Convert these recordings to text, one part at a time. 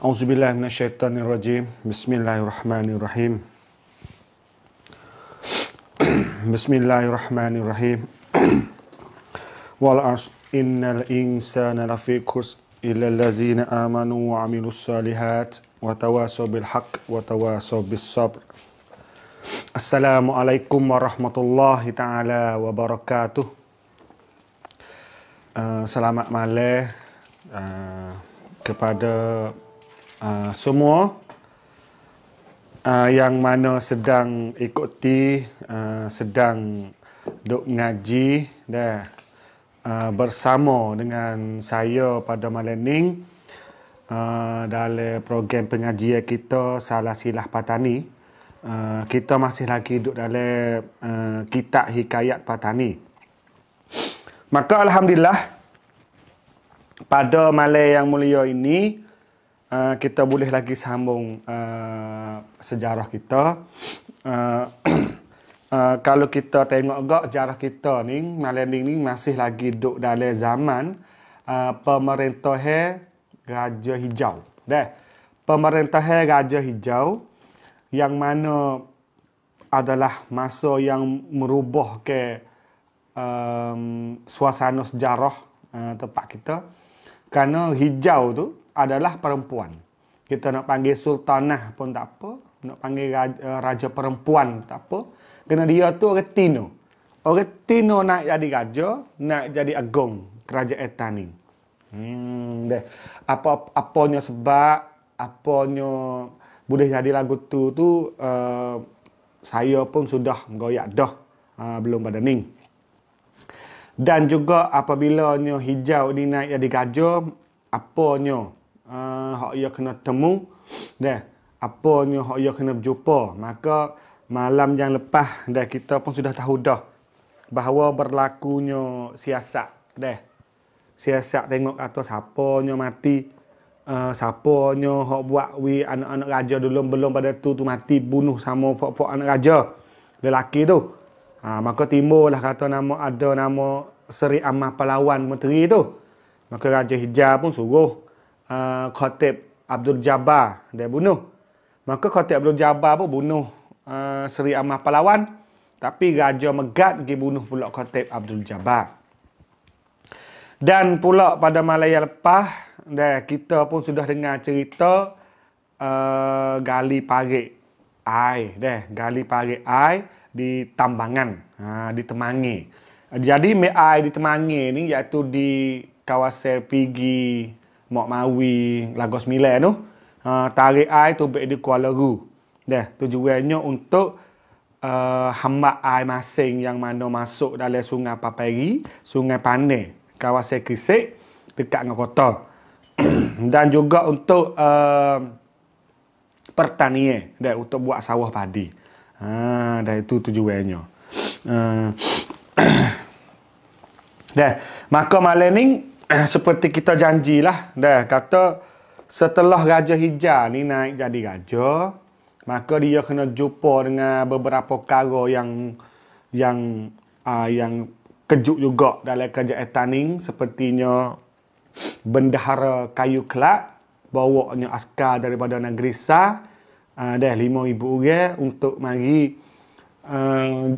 أعوذ بالله من الشيطان الرجيم بسم الله الرحمن الرحيم بسم الله الرحمن الرحيم والعصر إن الإنسان لفي خسر إلا الذين آمنوا وعملوا الصالحات وتواصوا بالحق وتواصوا بالصبر السلام عليكم ورحمة الله تعالى وبركاته آه، سلامة مالي آه، kepada uh, semua uh, yang mana sedang ikuti uh, sedang dok ngaji dah uh, bersama dengan saya pada malam ini uh, dalam program pengajian kita salah silah patani uh, kita masih lagi duduk dalam uh, kitab hikayat patani maka alhamdulillah pada malam yang mulia ini uh, kita boleh lagi sambung uh, sejarah kita. Uh, uh, kalau kita tengok gak sejarah kita ni, Malending ni masih lagi duduk dalam zaman uh, pemerintah Raja Hijau. Dah pemerintah Raja Hijau yang mana adalah masa yang merubah ke um, suasana sejarah uh, tempat kita. Kerana hijau tu, adalah perempuan. Kita nak panggil sultanah pun tak apa. Nak panggil raja, eh, raja perempuan tak apa. Kerana dia tu orang Tino. Orang Tino nak jadi raja, nak jadi agung. Kerajaan Etani. Hmm, deh. Apa, apanya sebab, apanya boleh jadi lagu tu tu uh, saya pun sudah menggoyak dah uh, belum pada ning dan juga apabila nyo hijau ni naik jadi gajah apa Ah, hak ia kena temu dah apa ni hak ia kena berjumpa maka malam yang lepas dah kita pun sudah tahu dah bahawa berlakunya siasat dah siasat tengok atas siapanya mati uh, ah, siapanya hak buat wi anak-anak raja dulu belum pada tu tu mati bunuh sama pokok anak raja lelaki tu ha, maka timbullah kata nama ada nama Seri Amah Pahlawan Menteri tu maka Raja Hijab pun suruh uh, ah, Khatib Abdul Jabbar dia bunuh. Maka Khatib Abdul Jabbar pun bunuh uh, Seri Amah Pahlawan. Tapi Raja Megat pergi bunuh pula Khatib Abdul Jabbar. Dan pula pada Malaya lepas, dah, kita pun sudah dengar cerita uh, gali parik air. Dah, gali parik air di tambangan, ha, di temangi. Jadi air di temangi ni iaitu di kawasan Pigi, Mok Mawi, Lagos Milan tu. Uh, tarik air tu di Kuala Ru. Dah tujuannya untuk uh, ha, hamba air masing yang mana masuk dalam sungai Papairi, sungai Pane, kawasan Kisik, dekat dengan kota. Dan juga untuk uh, pertanian, deh, untuk buat sawah padi. Ha, dah itu tujuannya. Uh, deh, maka malam ni Eh, seperti kita janjilah dah kata setelah Raja Hijau ni naik jadi raja maka dia kena jumpa dengan beberapa perkara yang yang uh, yang kejut juga dalam kerja etaning sepertinya bendahara kayu kelak bawanya askar daripada negeri Sa uh, ah, dah 5000 orang untuk mari uh,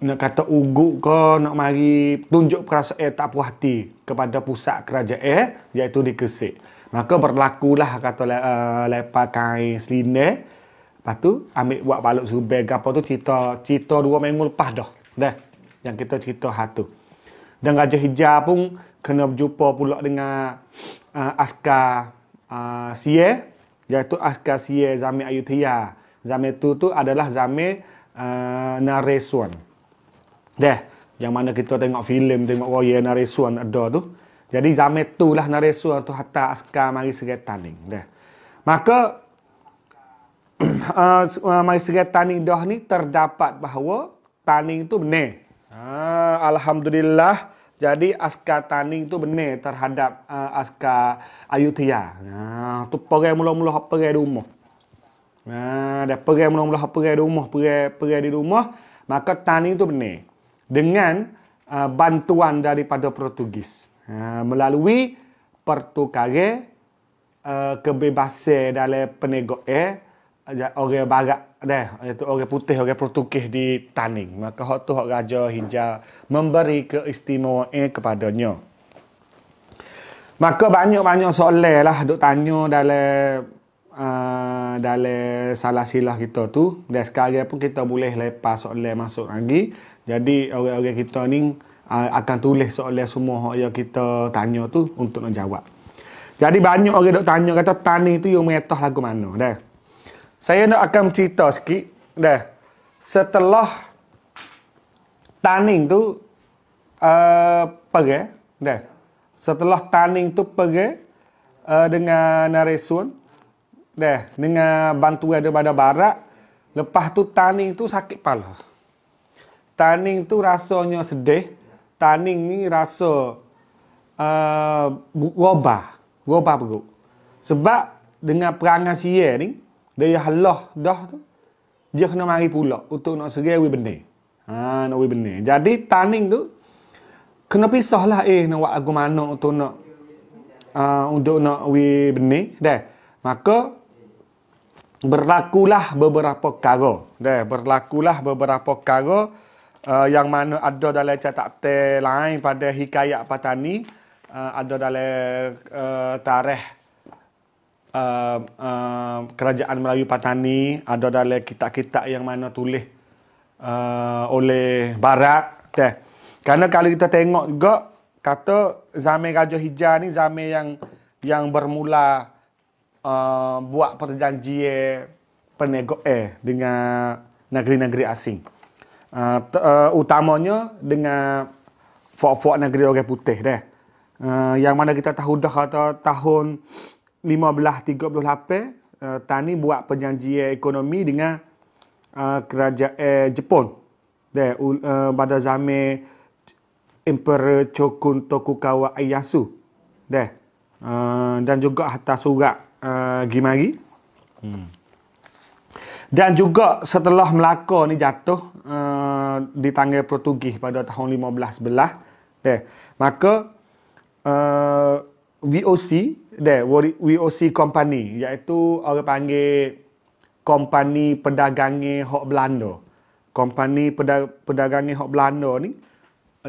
nak kata ugu ke nak mari tunjuk perasaan eh, tak puas hati kepada pusat kerajaan eh, iaitu di Kesik. Maka berlakulah kata uh, lepas kain selindai. Lepas tu ambil buat balut subeh ke tu cerita cerita dua minggu lepas dah. Dah yang kita cerita hatu. Dan Raja Hijab pun kena berjumpa pula dengan uh, askar uh, Sie iaitu askar Sie Zamir Ayutia. Zamir tu tu adalah Zamir uh, Nareswan. Dah, yang mana kita tengok filem, tengok warrior Naresu yang ada tu. Jadi zaman tu lah Naresu tu hatta askar mari segera taning. Deh. Maka, uh, mari segera taning dah ni terdapat bahawa taning tu benar. Ha, Alhamdulillah, jadi askar taning tu benar terhadap uh, askar Ayutthaya. Ha, tu perai mula-mula perai rumah. Ha, dah perai mula-mula perai rumah, perai, perai di rumah. Maka taning tu benar dengan uh, bantuan daripada Portugis uh, melalui pertukaran uh, kebebasan dalam penegok eh orang barat deh itu orang putih orang portugis di taning maka hak tu hak raja hijau memberi keistimewaan eh, kepadanya maka banyak-banyak soalan lah duk tanya dalam Uh, dalam salah silah kita tu dan sekarang pun kita boleh lepas soalan masuk lagi jadi orang-orang kita ni akan tulis soalan semua hak yang kita tanya tu untuk nak jawab. Jadi banyak orang dok tanya kata tani tu yang metah lagu mana dah. Saya nak akan cerita sikit dah. Setelah taning tu eh uh, dah. Setelah taning tu pergi uh, dengan narisun. dah dengan bantuan daripada barat lepas tu taning tu sakit kepala. Tanning tu rasanya sedih. Tanning ni rasa uh, goba Wabah perlu. Sebab dengan perangan siya ni, dia halah dah tu, dia kena mari pula untuk nak serai wui benih. Ha, nak wui benih. Jadi tanning tu, kena pisah eh nak buat aku mana untuk nak uh, untuk nak wui benih. Dah. Maka, berlakulah beberapa kara. Dah. Berlakulah beberapa kara uh, yang mana ada dalam catat lain pada hikayat patani uh, ada dalam uh, tarikh Uh, uh, kerajaan Melayu Patani ada dalam kitab-kitab yang mana tulis uh, oleh Barak teh. Karena kalau kita tengok juga kata zaman Raja Hijau ni zaman yang yang bermula uh, buat perjanjian penegok eh dengan negeri-negeri asing t- uh, ah, ah, utamanya dengan fok-fok negeri orang putih deh. Uh, yang mana kita tahu dah kata tahun 1538 uh, tani buat perjanjian ekonomi dengan uh, kerajaan eh, Jepun. Deh uh, pada zaman Emperor Chokun Tokugawa Ieyasu. Deh. Uh, dan juga atas surat uh, Gimari. Hmm. Dan juga setelah Melaka ni jatuh Eh, di tangan Portugis pada tahun 15 belah. Deh. Maka uh, eh, VOC, deh, VOC company iaitu orang panggil company perdagangan hok Belanda. Company perdagangan hok Belanda ni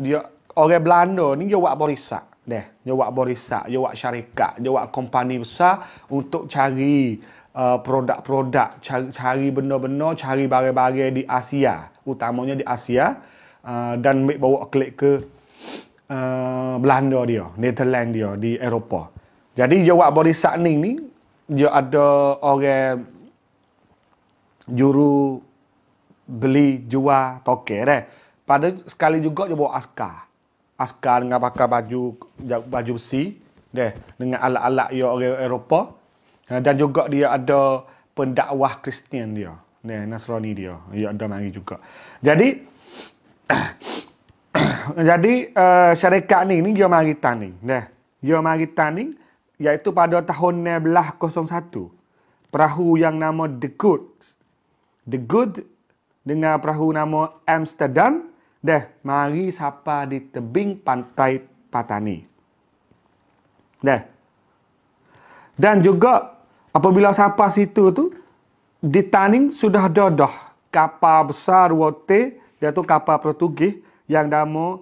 dia orang Belanda ni dia buat borisak deh, dia buat borisak, dia buat syarikat, dia buat company besar untuk cari Uh, produk-produk, uh, cari, cari benda-benda, cari barang-barang di Asia, utamanya di Asia uh, dan ambil bawa klik ke uh, Belanda dia, Netherlands dia di Eropah. Jadi dia buat barisan ni ni, dia ada orang juru beli jual toke eh. Pada sekali juga dia bawa askar. Askar dengan pakai baju baju besi deh dengan alat-alat yo orang Eropah Ha, dan juga dia ada pendakwah Kristian dia. Ni Nasrani dia. Dia ada lagi juga. Jadi jadi uh, syarikat ni ni dia mari tanding. Nah, ya. dia mari tanding iaitu pada tahun 1901. Perahu yang nama The Good. The Good dengan perahu nama Amsterdam deh mari sapa di tebing pantai Patani. Deh. Dan juga Apabila sampai situ tu, di taning sudah dodoh kapal besar wote, iaitu kapal Portugis yang nama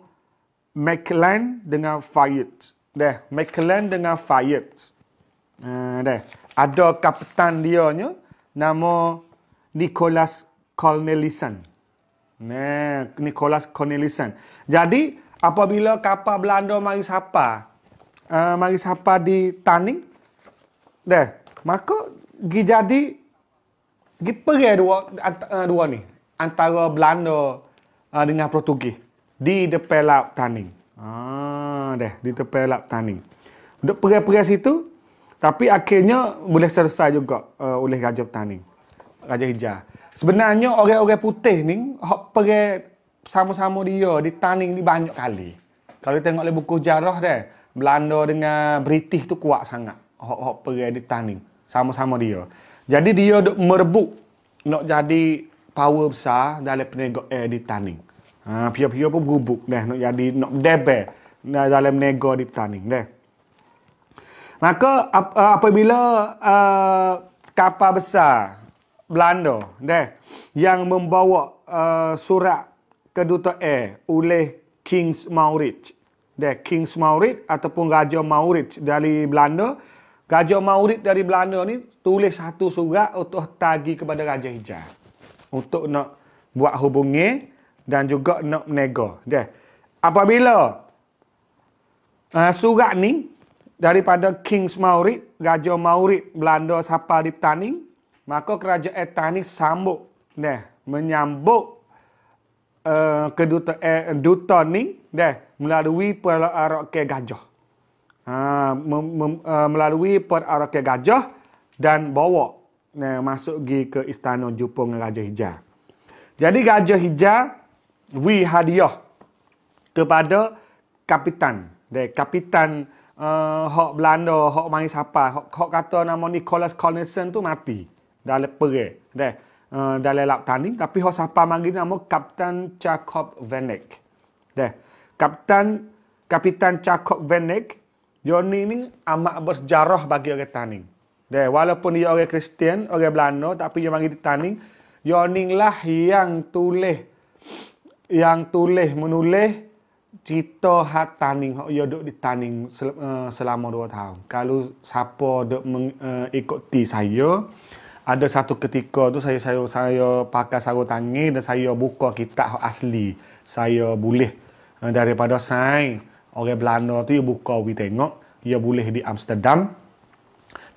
McLean dengan Fayette. Deh, McLean dengan Fayette. Uh, deh, ada kapten dia nya nama Nicholas Cornelison. Nah, Nicholas Cornelison. Jadi apabila kapal Belanda mari sapa, uh, mari sapa di Taning, deh, Maka gi jadi gi perang dua ant, eh, dua ni antara Belanda eh, dengan Portugis di depan laut Taning. Ah deh di depan laut Taning. Untuk perang-perang situ tapi akhirnya boleh selesai juga uh, oleh Raja Taning. Raja Hijah. Sebenarnya orang-orang putih ni hok perang sama-sama dia di Taning ni banyak kali. Kalau tengok le buku sejarah deh, Belanda dengan British tu kuat sangat. Hok-hok perang di Taning sama-sama dia. Jadi dia duk merebut nak jadi power besar dalam penegok air eh, di taning. Ha, pia-pia pun gubuk deh, nak jadi nak debe nak dalam nego di taning deh. Maka ap, eh, apabila uh, kapal besar Belanda deh yang membawa uh, surat ke Duta eh oleh King's Maurits. Dah King's Maurits ataupun Raja Maurits dari Belanda Raja Maurit dari Belanda ni tulis satu surat untuk tagi kepada Raja Hijaz. Untuk nak buat hubungi dan juga nak menego. Dia. Apabila uh, surat ni daripada King Maurit, Raja Maurit Belanda sapa di Petaning, maka kerajaan Tani sambut deh menyambut uh, eh, kedutaan eh, duta ni deh melalui perlawanan ke gajah ha, mem, mem, uh, melalui perarakan gajah dan bawa nah, eh, masuk pergi ke istana jumpa dengan Raja Hijar. Jadi Gajah Hijar We hadiah kepada kapitan. Dek kapitan uh, hok Belanda, hok mari siapa, hok, hok kata nama Nicholas Collinson tu mati dalam perang. Dek uh, dalam lap tanding tapi hok siapa mari nama Kapten Jacob Venek. deh Kapten kapitan Jacob Venek Yoni ni amat bersejarah bagi orang Taning. Dia, walaupun dia orang Kristian, orang Belanda, tapi dia panggil Taning. Yoni lah yang tulis. Yang tulis, menulis cerita hak Taning. Yang dia duduk di Taning eh, selama dua tahun. Kalau siapa duduk mengikuti eh, saya, ada satu ketika tu saya saya saya pakai sarung tangan dan saya buka kitab asli. Saya boleh eh, daripada saya orang Belanda tu dia buka pergi tengok dia boleh di Amsterdam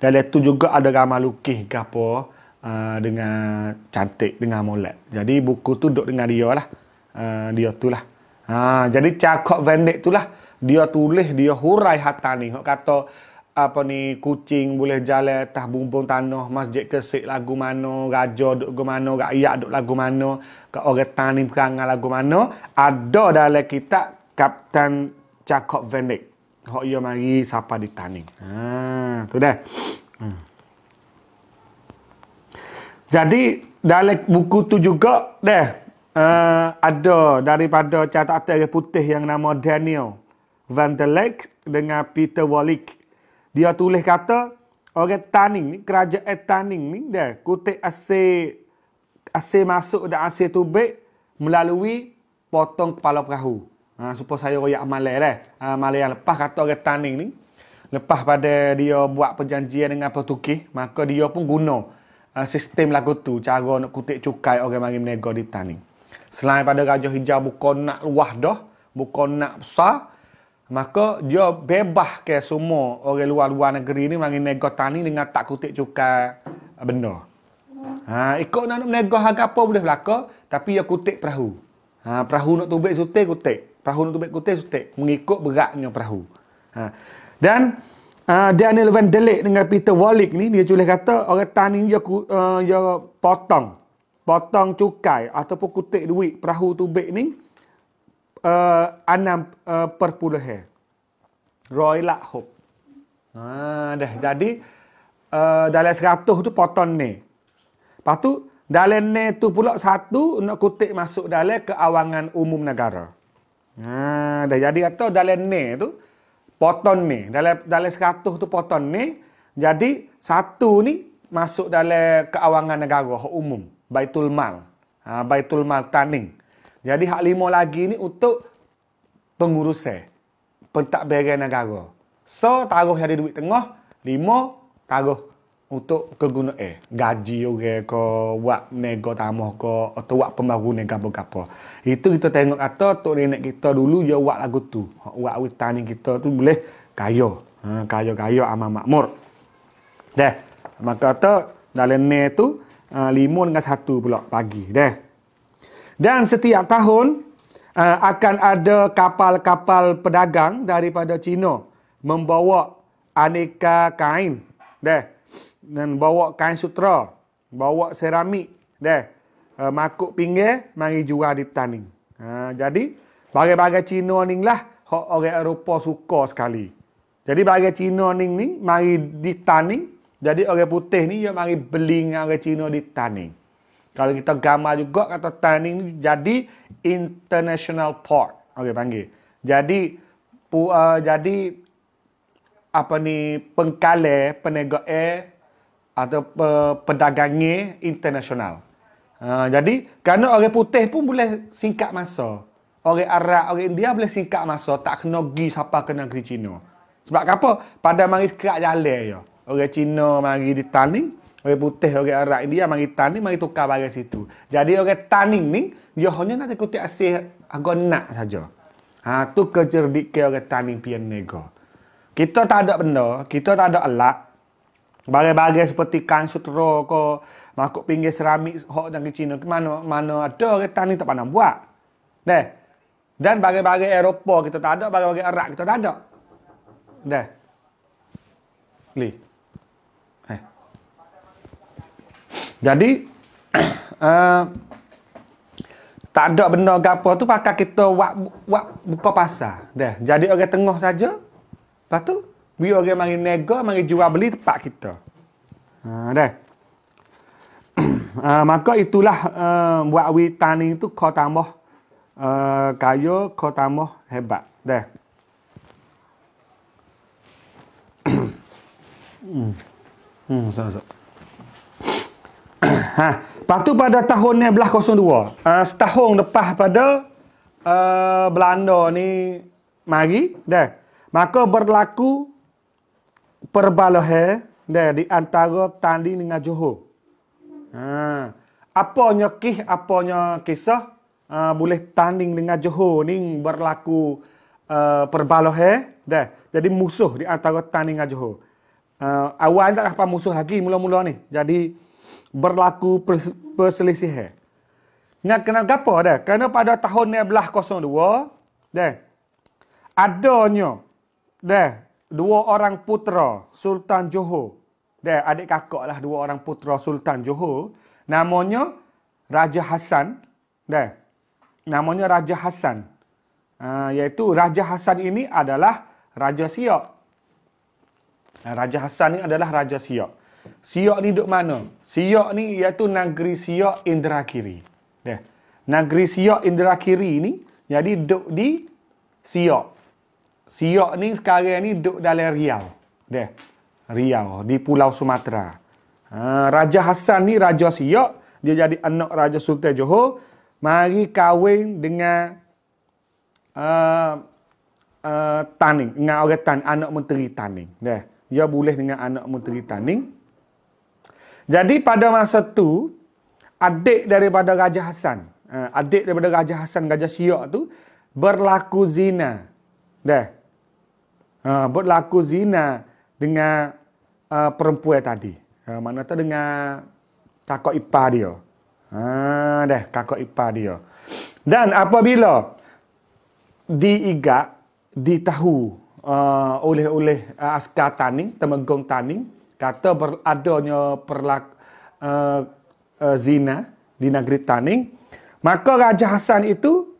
dan itu juga ada ramai lukis ke apa uh, dengan cantik dengan molek jadi buku tu duduk dengan dia lah uh, dia tu lah uh, jadi cakap Vendek tu lah dia tulis dia hurai hatta ni Kau kata apa ni kucing boleh jalan atas bumbung tanah masjid kesik lagu mana raja duk lagu mana rakyat duk lagu mana ke orang tani perangai lagu mana ada dalam kitab Kapten Jacob Vendik. Hok yo mari sapa ditani. Ha, tu dah. Hmm. Jadi dalam buku tu juga dah uh, ada daripada catatan yang putih yang nama Daniel Van der Leck dengan Peter Wallick. Dia tulis kata orang Tanning ni kerajaan Tanning ni dah kutip ase ase masuk dan ase tubek melalui potong kepala perahu. Ha, supaya saya royak malai lah. Ha, malai yang lepas kata orang taning ni. Lepas pada dia buat perjanjian dengan petukih, maka dia pun guna ha, sistem lagu tu. Cara nak kutip cukai orang mari menego di tanding. Selain pada Raja Hijau bukan nak luah dah, bukan nak besar, maka dia bebas ke semua orang luar-luar negeri ni mari menego tani dengan tak kutip cukai benda. Ha, ikut nak menego harga apa boleh berlaku, tapi dia kutip perahu. Ha, perahu nak tubik sutik, kutip perahu untuk kutip sutik mengikut beratnya perahu. Ha. Dan uh, Daniel Van Delik dengan Peter Wallick ni dia tulis kata orang tani dia uh, dia uh, potong potong cukai ataupun kutip duit perahu tubik ni uh, enam uh, perpuluh hair. Roy Lakhub. Ha, dah. Jadi, uh, dalam seratus tu potong ni. Lepas tu, dalam ni tu pula satu nak kutik masuk dalam keawangan umum negara. Nah, dah jadi atau dalam ni tu poton ni. Dalam dalam 100 tu poton ni. Jadi satu ni masuk dalam keawangan negara hak umum, Baitul Mal. Ha, Baitul Mal Taning. Jadi hak lima lagi ni untuk pengurusan pentadbiran negara. So taruh yang duit tengah, lima taruh untuk kegunaan eh, gaji juga ko, wak nego tamah ko atau wak pembangunan ke apa-apa itu kita tengok kata untuk nenek kita dulu dia wak lagu tu buat witani kita tu boleh kaya ha, kaya-kaya amat makmur deh maka kata dalam ni tu limun ha, lima dengan satu pula pagi deh dan setiap tahun ha, akan ada kapal-kapal pedagang daripada Cina membawa aneka kain deh dan bawa kain sutra, bawa seramik deh. Uh, makuk pinggir mari jual di petani. Ha, jadi bagi-bagi Cina ni lah hok orang Eropah suka sekali. Jadi bagi Cina ning, ni mari di petani. Jadi orang putih ni yang mari beli dengan orang Cina di petani. Kalau kita gambar juga kata tanning ni jadi international port. Okey panggil. Jadi pu, uh, jadi apa ni pengkale penegak eh atau pedagangnya internasional. Uh, jadi, kerana orang putih pun boleh singkat masa. Orang Arab, orang India boleh singkat masa. Tak kena pergi siapa ke negeri Cina. Sebab apa? Pada mari kerak jalan ya. Orang Cina mari di taning. Orang putih, orang Arab India mari taning, mari tukar barang situ. Jadi, orang taning ni, dia hanya nak ikuti asyik agak nak saja. Ha, tu kecerdikan orang taning pian nego. Kita tak ada benda, kita tak ada alat, bagai-bagai seperti kan sutera ke makuk pinggir seramik hok dan Cina ke mana mana ada kereta ni tak pandang buat. Deh. Dan bagai barang Eropah kita tak ada, bagai barang Arab kita tak ada. Deh. Li. Eh. Jadi uh, tak ada benda gapo tu pakai kita buat buka pasar. Deh. Jadi orang tengah saja. Lepas tu Bi orang mari nego, mari jual beli tempat kita. Ha dah. uh, maka itulah uh, buat wi tani tu kau tambah uh, ah, kayu, kau tambah hebat. Dah. hmm. Hmm, sama ha, patu pada tahun 1902, uh, setahun lepas pada uh, Belanda ni mari, dah. Maka berlaku perbalahan dan di antara tanding dengan Johor. Ha. Apanya kisah, apanya ha, kisah uh, boleh tanding dengan Johor ni berlaku uh, ha, perbalahan dan jadi musuh di antara tanding dengan Johor. Uh, ha, awal tak apa musuh lagi mula-mula ni. Jadi berlaku pers- perselisihan. Nak kena gapo dah? Kerana pada tahun 1902 dah adanya dah dua orang putra Sultan Johor. Dia adik kakak lah dua orang putra Sultan Johor. Namanya Raja Hassan. Dia. Namanya Raja Hassan. Uh, iaitu Raja Hassan ini adalah Raja Siok. Ah, Raja Hassan ini adalah Raja Siok. Siok ni duduk mana? Siok ni iaitu negeri Siok Indrakiri. Dia. Negeri Siok Indrakiri ini jadi duduk di Siok. Siok ni sekarang ni duduk dalam Riau. Deh. Riau di Pulau Sumatera. Ha, Raja Hassan ni Raja Siok, dia jadi anak Raja Sultan Johor, mari kahwin dengan uh, uh, Taning, dengan orang Tan, anak menteri Taning. Deh. Dia boleh dengan anak menteri Taning. Jadi pada masa tu adik daripada Raja Hassan, ha, adik daripada Raja Hassan Raja Siok tu berlaku zina deh ah, buat berlaku zina dengan uh, perempuan tadi uh, ah, mana tu dengan kakak ipa dia ha uh, deh kakak ipa dia dan apabila diigak ditahu oleh oleh uh, askar taning temenggong taning kata beradanya perlak uh, uh, zina di negeri taning maka raja hasan itu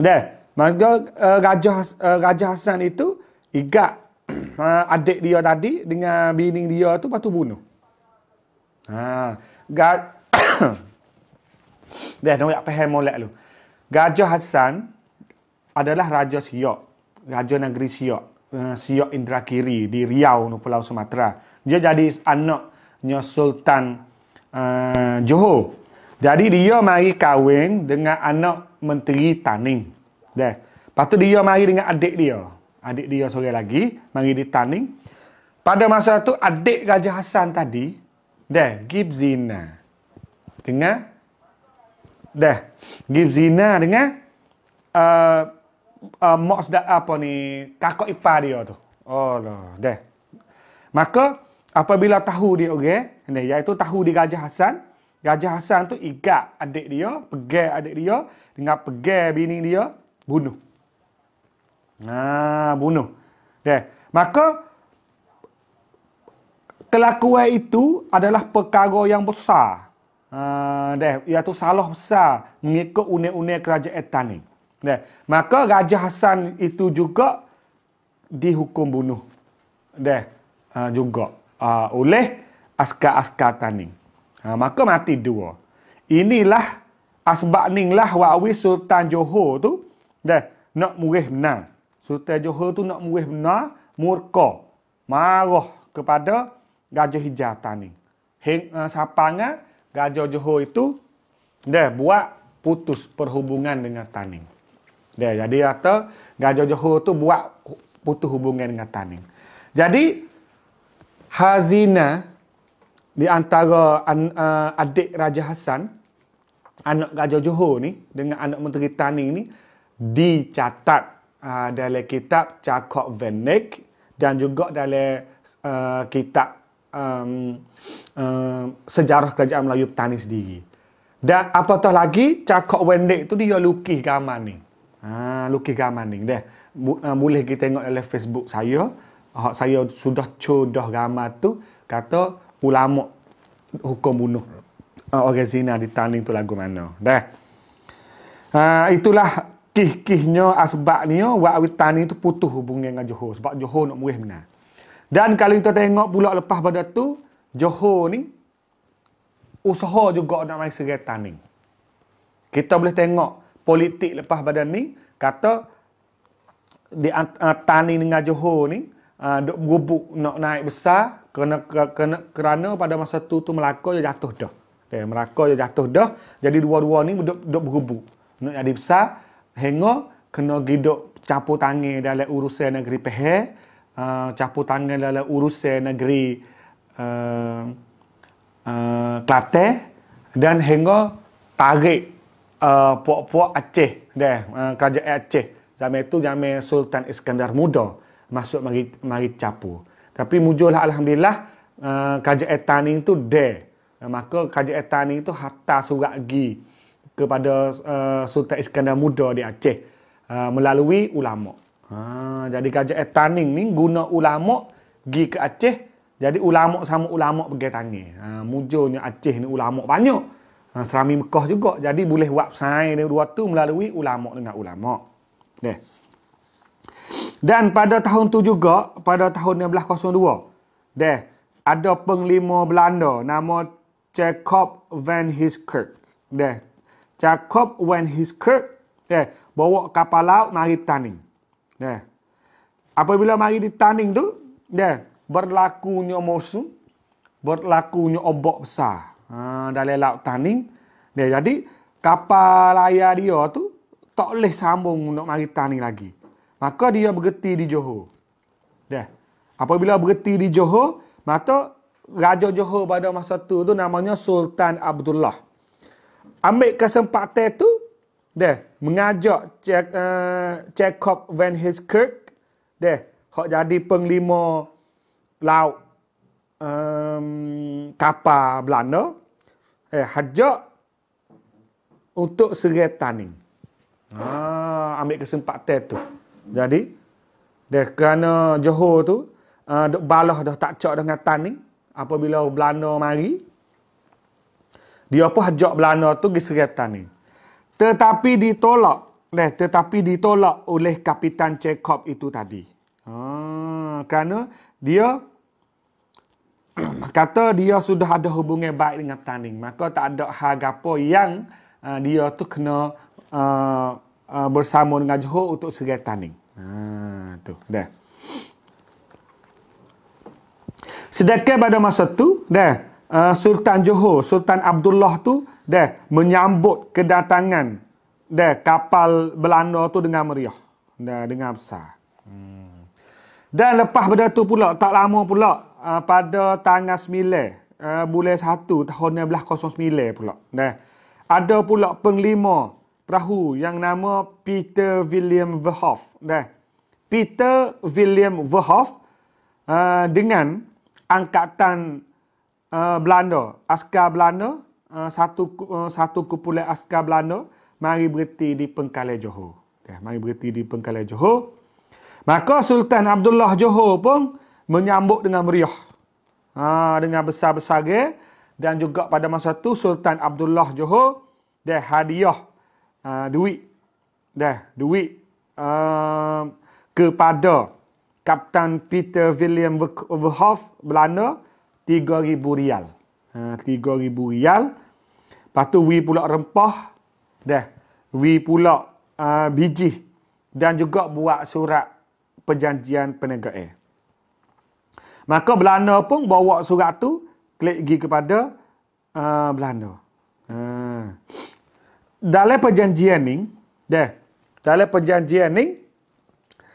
deh Maka uh, eh, Raja, uh, Raja Hassan itu ikat eh, adik dia tadi dengan bini dia tu patu bunuh. Ha. Gad Dah nak apa faham molek lu. Raja Hassan adalah raja Siok, raja negeri Siok, Siok Siak Indrakiri di Riau no Pulau Sumatera. Dia jadi anaknya Sultan uh, Johor. Jadi dia mari kahwin dengan anak menteri taning. Dah. Lepas tu dia mari dengan adik dia. Adik dia seorang lagi mari di taning. Pada masa tu adik Raja Hasan tadi dah give zina. Dengar? Dah. Give zina dengan uh, uh, Mok sedap apa ni Kakak ipar dia tu Oh lah Dah Maka Apabila tahu dia okay, ni, Iaitu tahu di Raja Hasan Raja Hasan tu Igat adik dia Pegar adik dia Dengan pegar bini dia bunuh. Nah, bunuh. Deh. Maka kelakuan itu adalah perkara yang besar. Ha, deh, iaitu salah besar mengikut unik-unik kerajaan etan ni. Deh. Maka Raja Hasan itu juga dihukum bunuh. Deh, ha, juga ha, oleh askar-askar tani. Ha, maka mati dua. Inilah asbab ninglah Wawi Sultan Johor tu Dah, nak murih menang. Sultan Johor tu nak murih menang, murka. Marah kepada Gajah Hijatan ni. Heng, uh, sapangan Gajah Johor itu, dah buat putus perhubungan dengan Taning. Dah, jadi kata Gajah Johor tu buat putus hubungan dengan Taning. Jadi, Hazina di antara an, uh, adik Raja Hasan, anak Gajah Johor ni, dengan anak Menteri Taning ni, dicatat uh, dalam kitab Cakok Venek dan juga dalam uh, kitab um, uh, sejarah kerajaan Melayu petani sendiri. Dan apatah lagi Cakok Venek tu dia lukis gambar ni. Ha, lukis gambar ni deh. Uh, boleh kita tengok dalam Facebook saya. Hak saya sudah codoh gambar tu kata ulama hukum bunuh uh, orang zina di tanding tu lagu mana. deh Uh, itulah kih-kihnya asbab ni wa awit tani tu putus hubungan dengan Johor sebab Johor nak murih mena. Dan kalau kita tengok pula lepas pada tu Johor ni usaha juga nak mai segi tani. Kita boleh tengok politik lepas pada ni kata di uh, tani dengan Johor ni uh, duk berubuk nak naik besar kerana kerana, kerana pada masa tu tu Melaka dia jatuh dah. Dia Melaka dia jatuh dah. Jadi dua-dua ni duk dok berubuk nak jadi besar. Hengo kena giduk campur tangan dalam urusan negeri PH, uh, eh, campur tangan dalam urusan negeri uh, eh, uh, eh, Klate, dan hengo tarik uh, puak-puak Aceh, deh, uh, kerajaan Aceh. Zaman itu zaman Sultan Iskandar Muda masuk mari, mari capu. Tapi mujurlah Alhamdulillah, uh, kerajaan Tani itu deh. Maka kerajaan Tani itu hatta surat gi kepada uh, Sultan Iskandar Muda di Aceh uh, melalui ulama. Ha, jadi kajak etaning eh, ni guna ulama gi ke Aceh. Jadi ulama sama ulama pergi tanya. Ha, mujurnya Aceh ni ulama banyak. Ha, serami Mekah juga. Jadi boleh buat pesan ni dua tu melalui ulama dengan ulama. Deh. Dan pada tahun tu juga, pada tahun 1902, deh, ada penglima Belanda nama Jacob van Hiskirk. Deh, Jacob went his kirk. Yeah, bawa kapal laut mari tanding, Yeah. Apabila mari di tanding tu, yeah, berlakunya musuh, berlakunya obok besar. Ha, dari laut tanding, Yeah, jadi kapal layar dia tu tak boleh sambung nak mari tanding lagi. Maka dia bergeti di Johor. Yeah. Apabila bergeti di Johor, maka Raja Johor pada masa tu tu namanya Sultan Abdullah ambil kesempatan tu deh mengajak Jack, uh, Jacob Van Hiskirk deh kau jadi penglima laut um, kapal Belanda eh hajak untuk serai taning. Ah, ambil kesempatan tu. Jadi deh kerana Johor tu uh, eh, dok balah dah tak cak dengan taning apabila Belanda mari dia pun ajak Belanda tu pergi Seri Petani. Tetapi ditolak. Eh, tetapi ditolak oleh Kapitan Jacob itu tadi. Ha, kerana dia kata dia sudah ada hubungan baik dengan petani. Maka tak ada hal apa yang uh, dia tu kena uh, uh, bersama dengan Johor untuk Seri Petani. Ha, tu, dah. Sedekah pada masa tu, dah uh, Sultan Johor, Sultan Abdullah tu deh menyambut kedatangan deh kapal Belanda tu dengan meriah, deh dengan besar. Hmm. Dan lepas benda tu pula tak lama pula uh, pada tanggal 9 uh, ah, bulan 1 tahun 1909 pula deh. Ada pula penglima perahu yang nama Peter William Verhoef deh. Peter William Verhoef uh, dengan angkatan Eh, Belanda, askar Belanda, eh, satu eh, satu kumpulan askar Belanda mari berhenti di Pengkalai Johor. Okay, mari berhenti di Pengkalai Johor. Maka Sultan Abdullah Johor pun menyambut dengan meriah. Ha, dengan besar-besar dan juga pada masa itu Sultan Abdullah Johor dah hadiah uh, duit dah duit uh, kepada Kapten Peter William Verhoef Belanda RM3,000. Ha, RM3,000. Lepas tu we pula rempah. Dah. We pula uh, biji. Dan juga buat surat perjanjian penegak Eh. Maka Belanda pun bawa surat tu. Klik pergi kepada uh, Belanda. Ha. Dalam perjanjian ni. Dah. Dalam perjanjian ni.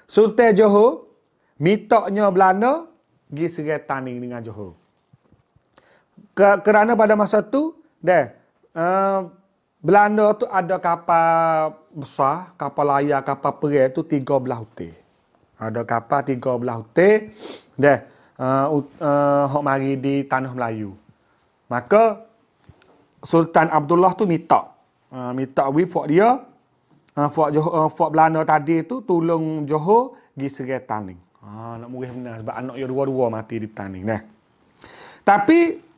Sultan Johor. Mitoknya Belanda. Pergi serai tani dengan Johor kerana pada masa tu deh uh, Belanda tu ada kapal besar, kapal layar, kapal perai tu tiga belah hutan. Ada kapal 13 hutan deh eh uh, uh, eh, hok mari di tanah Melayu. Maka Sultan Abdullah tu minta uh, minta wi puak dia uh, uh, Belanda tadi tu tolong Johor gi serai tani. Ha ah, nak murih benar sebab anak dia dua-dua mati di tani nah. Tapi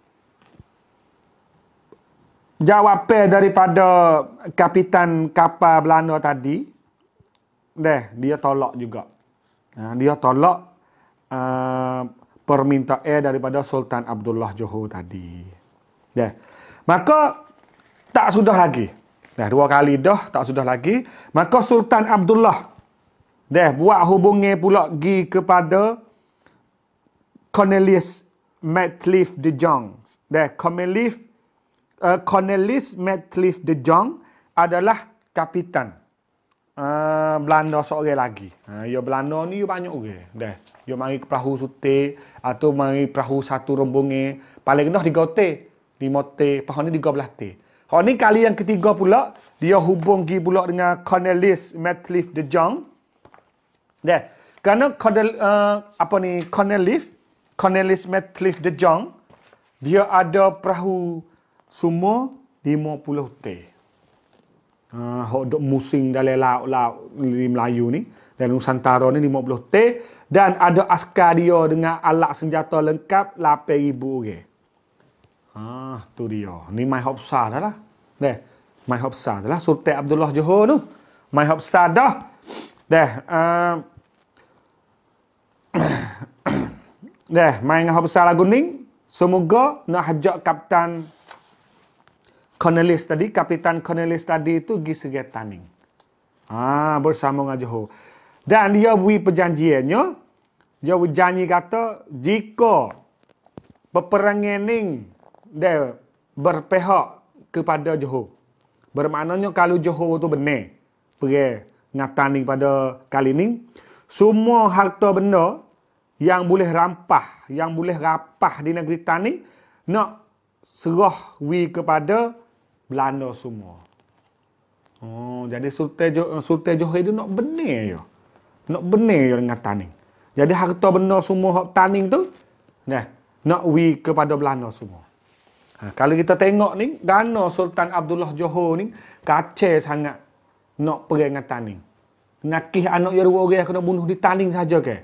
jawapan daripada kapitan kapal Belanda tadi deh dia tolak juga ha, dia tolak uh, eh, permintaan daripada Sultan Abdullah Johor tadi deh maka tak sudah lagi deh dua kali dah tak sudah lagi maka Sultan Abdullah deh buat hubungi pula gi kepada Cornelius Metlif de Jong deh Cornelius uh, Cornelis Matlif de Jong adalah kapitan. Uh, Belanda seorang lagi. uh, yo Belanda ni yo banyak orang. Okay. Dah. Yo mari ke perahu sute atau mari perahu satu rombongnya. Paling di digote, limote, pahoni digoblah te. Ha ni kali yang ketiga pula dia hubung gi pula dengan Cornelis Matlif de Jong. Dah. Kerana Cornel, uh, apa ni Cornelis Cornelis Matlif de Jong dia ada perahu semua 50 teh. Uh, hok musing dalam laut-laut di Melayu ni dan Nusantara ni puluh teh dan ada askar dia dengan alat senjata lengkap 8000 orang. Okay. ah, tu dia. Ni mai hop besar dah lah. Deh, mai hop besar dah lah Sultan Abdullah Johor tu. Mai hop besar dah. Deh, um, Deh, main hop besar lagu ni. Semoga nak hajak kapten Cornelius tadi, Kapitan Cornelius tadi itu pergi segera taning. Ah, ha, bersama dengan Johor. Dan dia beri perjanjiannya. Dia berjanji kata, jika peperangan ini dia berpihak kepada Johor. Bermaknanya kalau Johor itu benar. Pergi ngatani pada kali ini. Semua harta benda yang boleh rampah, yang boleh rapah di negeri Tani, nak serah we kepada Belanda semua. Oh, jadi Sultan Jo eh, Sultan Johor itu nak benar yo. Nak benar yo dengan taning. Jadi harta benda semua hak taning tu nah nak wi kepada Belanda semua. Ha, kalau kita tengok ni dana Sultan Abdullah Johor ni kacau sangat nak pergi dengan taning. Nakih anak yang dua orang yang kena bunuh di taning saja ke?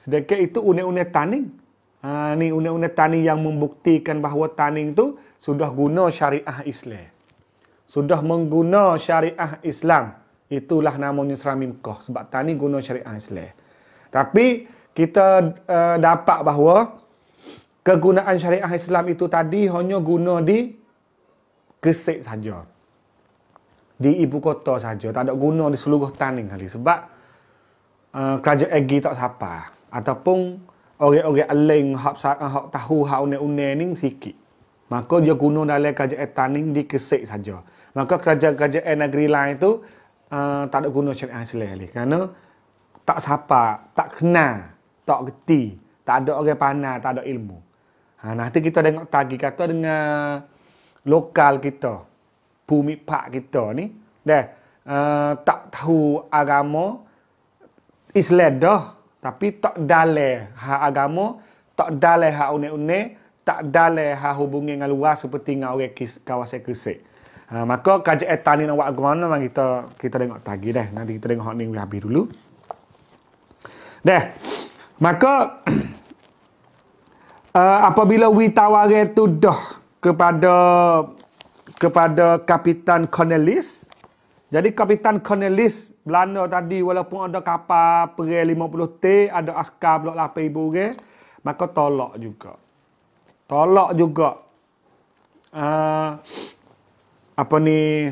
Sedangkan itu unik-unik taning. Ha, ni unik-unik taning yang membuktikan bahawa taning tu sudah guna syariah Islam sudah mengguna syariah Islam. Itulah namanya Serami Mekah. Sebab tani guna syariah Islam. Tapi kita uh, dapat bahawa kegunaan syariah Islam itu tadi hanya guna di Gesik saja. Di ibu kota saja. Tak ada guna di seluruh tani kali. Sebab uh, kerajaan Egi tak siapa. Ataupun orang-orang aling hak tahu hak unik-unik ni sikit. Maka dia guna dalam kerajaan tani di Gesik saja maka kerajaan-kerajaan negeri lain tu uh, tak ada guna syariah Islam ni kerana tak sapa, tak kena, tak geti, tak ada orang pandai, tak ada ilmu. Ha nah tu kita tengok tadi kata dengan lokal kita, bumi pak kita ni, dah uh, eh, tak tahu agama Islam dah, tapi tak dalam hak agama, tak dalam hak unik-unik, tak dalam hak hubungan dengan luar seperti dengan orang kawasan kisik. Ha, maka kaji etan ni nak buat aku mana memang kita kita tengok tadi dah. Nanti kita tengok ni habis dulu. Dah. Maka uh, apabila we tawari tu dah kepada kepada Kapitan Cornelis. Jadi Kapitan Cornelis Belanda tadi walaupun ada kapal perai 50 T, ada askar pulak 8,000 orang, maka tolak juga. Tolak juga. Uh, apa ni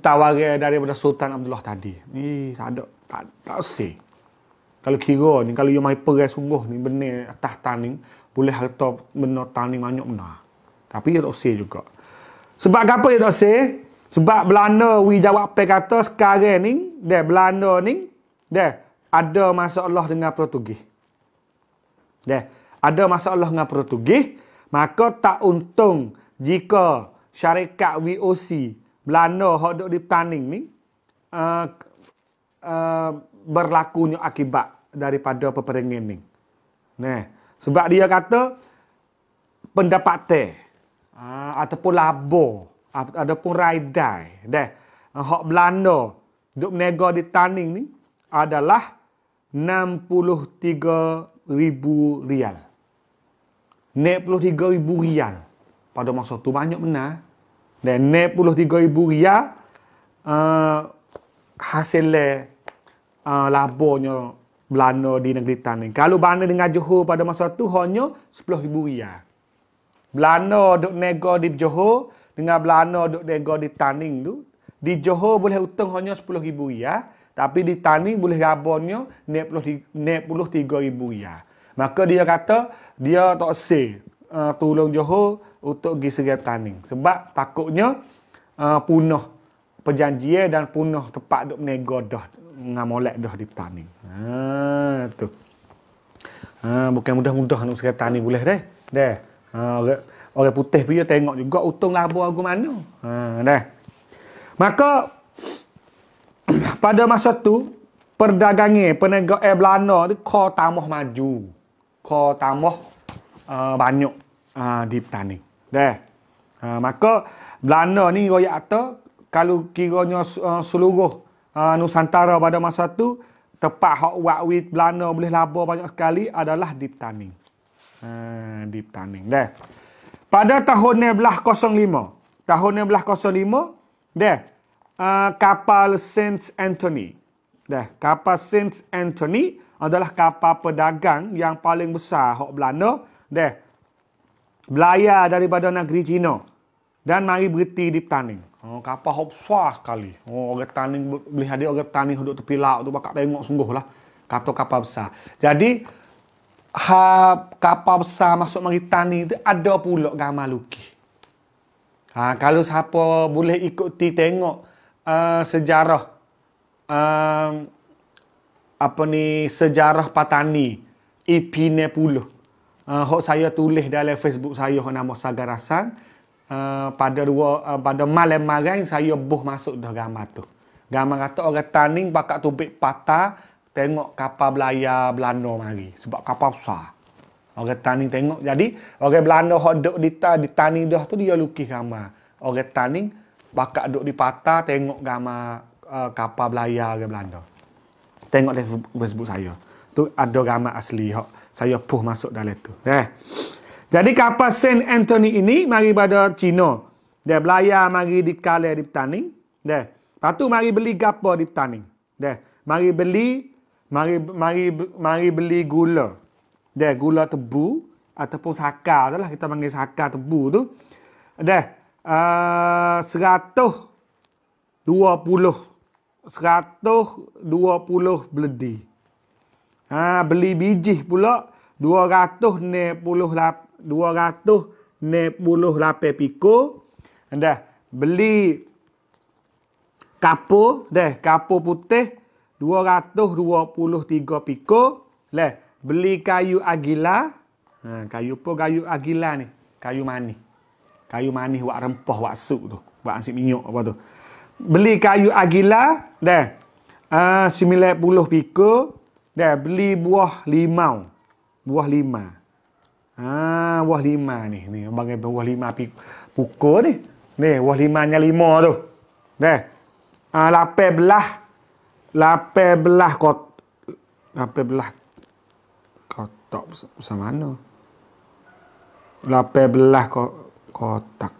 tawaran daripada Sultan Abdullah tadi. Ni tak ada tak tak si. Kalau kira ni kalau you mai perai sungguh ni benar atas tanding boleh harta benar taning banyak mana Tapi you tak si juga. Sebab apa you tak si? Sebab Belanda we jawab pe kata sekarang ni dah Belanda ni dah ada masalah dengan Portugis. Dah ada masalah dengan Portugis, maka tak untung jika syarikat VOC Belanda hok duk ditaning ni uh, uh, berlakunya akibat daripada peperangan ni. Nah, sebab dia kata pendapat pendapatan uh, eh, ataupun labo ataupun raidai deh hok Belanda duk menego di taning ni adalah 63000 rial. 63000 rial pada masa tu banyak mena, Dan 63,000 riyal uh, hasil uh, eh, labonyo belano di negeri tanah. Kalau Belanda dengan Johor pada masa tu hanya ribu riyal. belano dok nego di Johor dengan belano dok nego di Taning tu. Di Johor boleh utang hanya ribu riyal. Tapi di Taning boleh labonyo tiga ribu riyal. Maka dia kata dia tak sih uh, tolong Johor untuk pergi serai petani. Sebab takutnya uh, punah perjanjian dan punah tempat duk menego dah dengan molek dah di petani. Ha ah, tu. Ha bukan mudah-mudah untuk serai petani boleh deh. Deh. Ha orang, orang putih pun tengok juga untung labu aku mana. Ha deh. Maka pada masa tu perdagangan peniaga air Belanda tu kau tambah maju. Kau tambah uh, banyak uh, ah, di petani. Dah. Uh, maka Belanda ni royak ato kalau kiranya uh, seluruh uh, Nusantara pada masa tu tempat hak wakwit Belanda boleh laba banyak sekali adalah di petani. Uh, di petani. Dah. Pada tahun 1905, tahun 1905, dah uh, kapal Saint Anthony. Dah, kapal Saint Anthony adalah kapal pedagang yang paling besar hak Belanda. Dah, belayar daripada negeri Cina dan mari berhenti di petaning. Oh, kapal besar sekali. Oh, orang petani boleh hadir, orang petani duduk tepi laut tu bakak tengok sungguh lah. Kata kapal besar. Jadi ha, kapal besar masuk mari tani itu ada pula gambar lukis. Ha, kalau siapa boleh ikuti tengok uh, sejarah um, apa ni sejarah petani Ipine Puluh. Ah, hok saya tulis dalam Facebook saya hok nama Sagar Hasan uh, ah, pada dua uh, pada malam marang saya boh masuk dah gambar tu. Gambar kata orang tanding pakai tubik pata tengok kapal belaya Belanda mari sebab kapal besar. Orang tanding tengok jadi orang Belanda hok duk di ta di tanning dah tu dia lukis gambar. Orang tanding pakai duk di pata tengok gambar uh, kapal belaya orang Belanda. Tengok dalam Facebook saya. Tu ada gambar asli hok saya puh masuk dalam tu. Eh. Jadi kapal Saint Anthony ini mari pada Cina. Dia belayar mari di Kale di Petaning. Deh. Lepas tu mari beli gapo di Petaning. Deh. Mari beli mari mari mari beli gula. Deh, gula tebu ataupun saka adalah kita panggil saka tebu tu. Deh. Uh, 120 120 beledi. Ha, beli biji pula puluh 298 piko. Anda beli kapur deh, kapur putih dua dua puluh tiga piko. Leh, beli kayu agila. Ha, kayu apa kayu agila ni? Kayu manis. Kayu manis wak rempah wak sup tu. Wak asin minyak apa tu. Beli kayu agila deh. Ah sembilan puluh piko. Dah beli buah limau. Buah lima. Ha, buah lima ni. Ni bagi buah lima pukul ni. Ni buah limanya lima tu. Dah. Ha, lapai belah. Lapai belah kot. Lapai belah kotak besar mana? Lapai belah kot, kotak.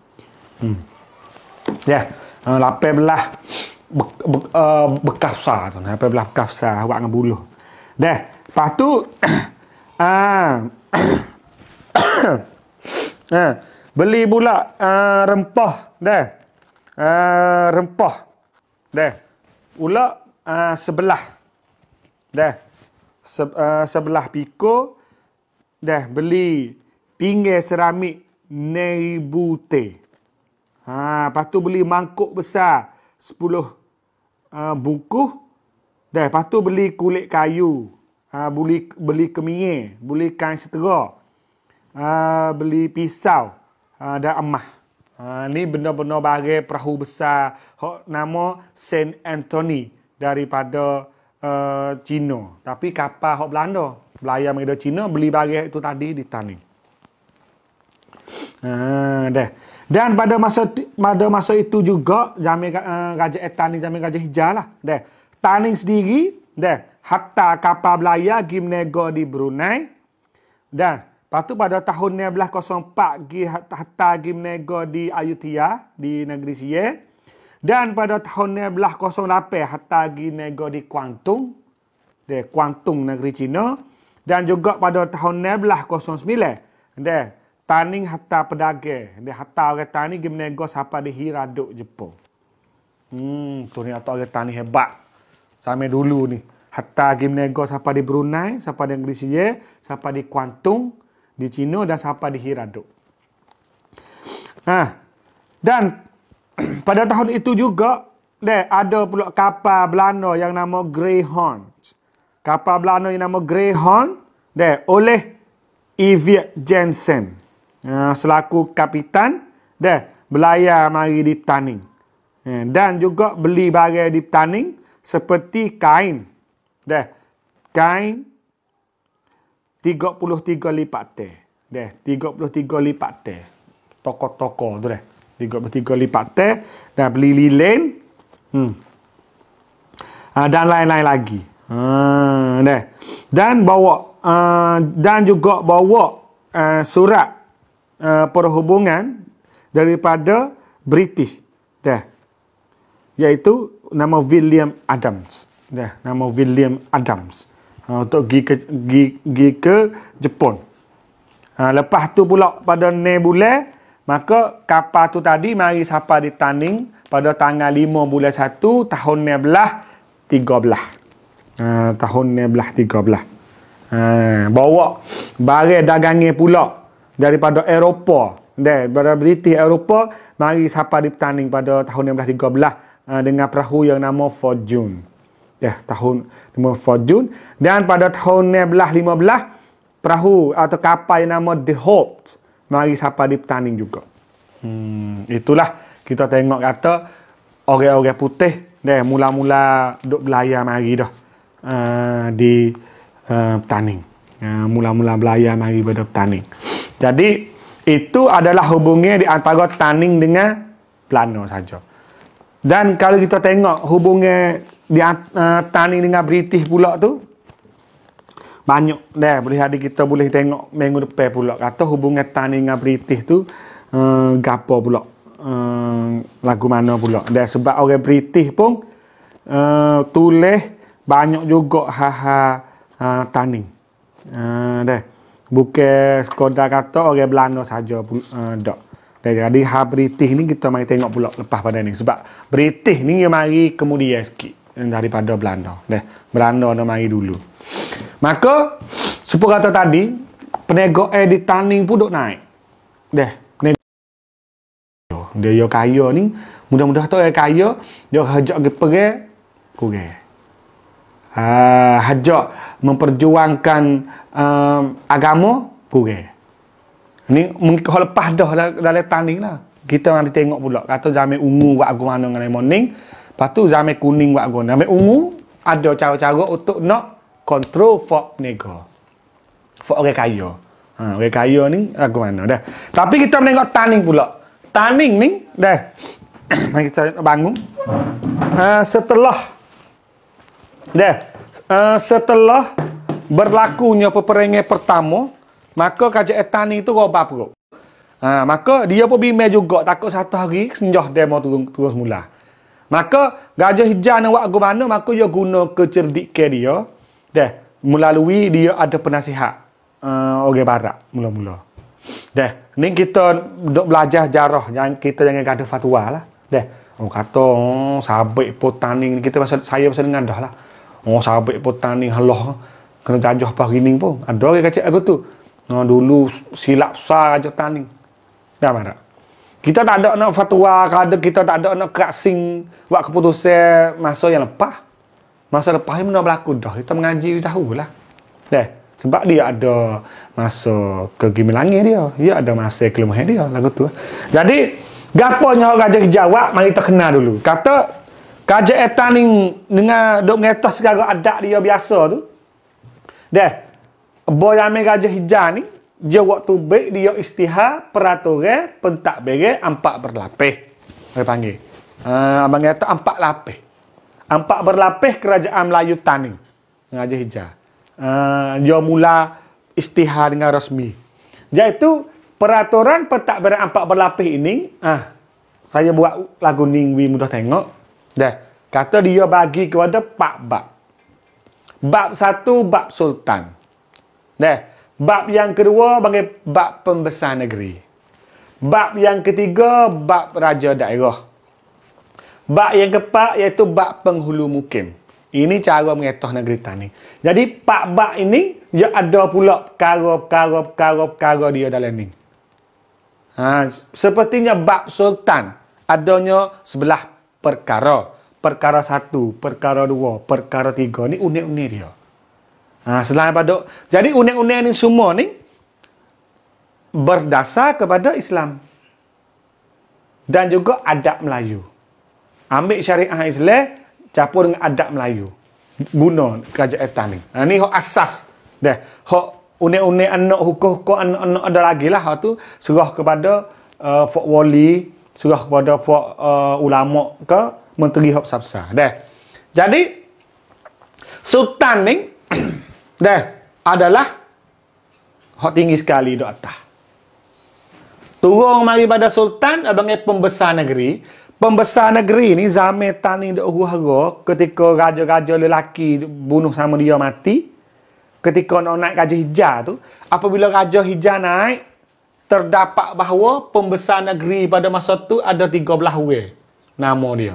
Hmm. Ya. Yeah. Ha, lapai belah be, be, uh, bekas tu. Lapai belah bekas besar. Awak dengan buluh. Dah. Lepas tu. Haa. Ah, eh, beli pula uh, rempah. Dah. Uh, rempah. Dah. Ulak uh, sebelah. Dah. Se, uh, sebelah piko. Dah. Beli pinggir seramik. Nei teh, Haa. Lepas tu beli mangkuk besar. Sepuluh. Uh, buku. Buku. Dah, lepas tu beli kulit kayu. Ha, beli beli kemingir. Beli kain setera. Ha, beli pisau. Ha, dan emah. Ha, ni benda-benda bagai perahu besar. Hok nama Saint Anthony. Daripada uh, Cina. Tapi kapal hok Belanda. Belayar mengenai Cina. Beli bagai itu tadi di Tani. Ha, dah. Dan pada masa pada masa itu juga zaman uh, gajah eh, eh, etan ni zaman gajah hijau lah. Dah tanding sendiri dan hatta kapal belayar pergi di Brunei dan lepas tu pada tahun 1904 pergi hatta pergi di Ayutthaya di negeri Sia dan pada tahun 1908 hatta pergi menegur di Kuantung di Kuantung negeri Cina dan juga pada tahun 1909 dia taning hatta pedage, dia hatta orang tani pergi sampai di Hiraduk Jepun hmm ternyata orang tani hebat sampai dulu ni. Hatta pergi menegur siapa di Brunei, siapa di Inggeris siapa di Kuantung, di Cina dan siapa di Hiraduk. Nah, ha. Dan pada tahun itu juga, deh, ada pula kapal Belanda yang nama Greyhound. Kapal Belanda yang nama Greyhound deh, oleh Evie Jensen. Ha, selaku kapitan, deh, belayar mari di Taning. Ha, dan juga beli barang di Taning seperti kain. Dah. Kain 33 lipat teh. Dah, 33 lipat teh. Toko-toko tu dah. 33 lipat teh dah beli lilin. Hmm. Ah, dan lain-lain lagi. Ha, dah. Dan bawa uh, dan juga bawa uh, surat uh, perhubungan daripada British. Dah. Iaitu nama William Adams. Ya, nama William Adams. Ha, untuk pergi ke, pergi, pergi ke Jepun. Ha, lepas tu pula pada ne bulan, maka kapal tu tadi mari sapa di Taning pada tanggal 5 bulan 1 tahun 13 13. Ah uh, tahun 13 13. Ha, bawa barang dagangnya pula daripada Eropah. Dan daripada British Eropah mari sapa di Taning pada tahun 13 13. Ah, dengan perahu yang nama Fortune. Ya, tahun nama Fortune. Dan pada tahun 1915, perahu atau kapal yang nama The Hope mari sampai di petaning juga. Hmm, itulah kita tengok kata orang-orang putih dah mula-mula duk belayar mari dah uh, di uh, ah, petaning. Uh, mula-mula belayar mari pada petaning. Jadi itu adalah hubungnya di antara taning dengan plano saja. Uh, dan kalau kita tengok hubungan di eh, tani dengan British pula tu banyak dah boleh hari kita boleh tengok minggu depan pula kata hubungan tani dengan British tu um, gapo pula um, lagu mana pula dah sebab orang British pun uh, tulis banyak juga haha uh, tani uh, dah bukan sekadar kata orang Belanda saja uh, dah. Dan jadi ha British ni kita mari tengok pula lepas pada ni sebab beritih ni dia mari kemudian sikit daripada Belanda. Dah Belanda dah mari dulu. Maka sepuh kata tadi peniaga di tanning pun dok naik. Dah peniaga dia yo kaya ni mudah-mudah tu kaya dia hajak ke pergi kurang. Ah hajak memperjuangkan um, agama kurang. Ni mengikut lepas dah lah, dalam tanding lah. Kita nanti tengok pula. Kata zaman ungu buat aku mana dengan morning. Lepas tu zaman kuning buat aku. Zaman ungu ada cara-cara untuk nak kontrol for nego. For orang kaya. Ha, orang kaya ni aku mana dah. Tapi kita menengok tanding pula. Tanding ni dah. Mari kita bangun. Uh, setelah dah. Uh, setelah berlakunya peperangan pertama. Maka kajak etan ni tu robak perut. Ha, maka dia pun bimbang juga takut satu hari senjah dia mau turun terus mula. Maka gajah hijau nak buat mana maka dia guna kecerdikan dia. Dah melalui dia ada penasihat uh, orang barat mula-mula. Deh, ni kita duk belajar jarah Jangan kita jangan gaduh fatwa lah. Deh, oh kata oh, sabik potaning kita masa saya pasal dengan dah lah. Oh sabik potaning Allah kena jajah pagi ni pun. Ada orang kacak aku tu. No, dulu silap besar aja tani. Dah marah. Kita tak ada nak fatwa, kada kita tak ada nak kerasing buat keputusan masa yang lepas. Masa lepas ni mana berlaku dah. Kita mengaji, kita tahulah. Eh, sebab dia ada masa kegimilangi dia. Dia ada masa kelemahan dia. Lagu tu. Jadi, gapanya orang raja jawab, mari kita kenal dulu. Kata, kajak etan dengan duk mengetah segala adat dia biasa tu. Dah, Boya Mega Jahija ni, dia waktu baik dia istihar peraturan pentak bere empat berlapih. Ah, dia panggil. Uh, abang kata empat lapih. Empat berlapih kerajaan Melayu Tani. Dengan Jahija. Ah, dia mula istihar dengan resmi. Dia itu peraturan pentak bere empat berlapih ini, ah, saya buat lagu ningwi mudah tengok. Dah. Kata dia bagi kepada pak bab. Bab satu, bab sultan. Nah, bab yang kedua panggil bab pembesar negeri. Bab yang ketiga bab raja daerah. Bab yang keempat iaitu bab penghulu mukim. Ini cara mengetah negeri tani. Jadi pak bab ini dia ada pula perkara-perkara-perkara dia dalam ni. Ha, sepertinya bab sultan adanya sebelah perkara. Perkara satu, perkara dua, perkara tiga. Ini unik-unik dia. -unik Ha, selain daripada jadi undang-undang ni semua ni berdasar kepada Islam dan juga adab Melayu. Ambil syariah Islam campur dengan adab Melayu. Guna kerajaan etan ni. Ha, ni asas deh. Ho unik-unik anak hukum ko anak-anak ada lagi lah. Hak tu serah kepada uh, Pak Wali, serah kepada Pak uh, Ulama ke Menteri Hak Sabsa. Deh. Jadi, Sultan ni Dah adalah hot tinggi sekali dok atas. Turun mari pada sultan abang pembesar negeri. Pembesar negeri ni zaman tani dok huharo ketika raja-raja lelaki bunuh sama dia mati. Ketika nak naik raja hijau tu, apabila raja hijau naik terdapat bahawa pembesar negeri pada masa tu ada 13 orang nama dia.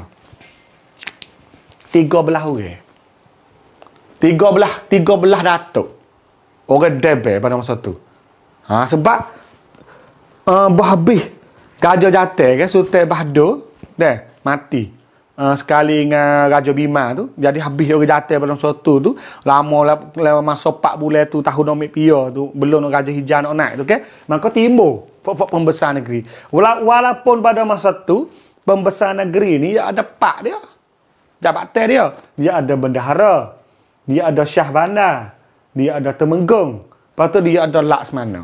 13 orang. Tiga belah, tiga belah datuk. Orang debe pada masa tu. Ha, sebab uh, eh, bahbih gajah jatuh ke kan, sultan bahdo deh mati uh, sekali dengan raja bima tu jadi habis orang jatuh pada masa tu tu lama lama masa 4 bulan tu tahun nomik pia tu belum raja hijau nak naik tu ke kan. maka timbul fok-fok pembesar negeri Wala walaupun pada masa tu pembesar negeri ni ada pak dia jabatan dia dia ada bendahara dia ada syah bandar, dia ada temenggung, lepas tu dia ada laksmana.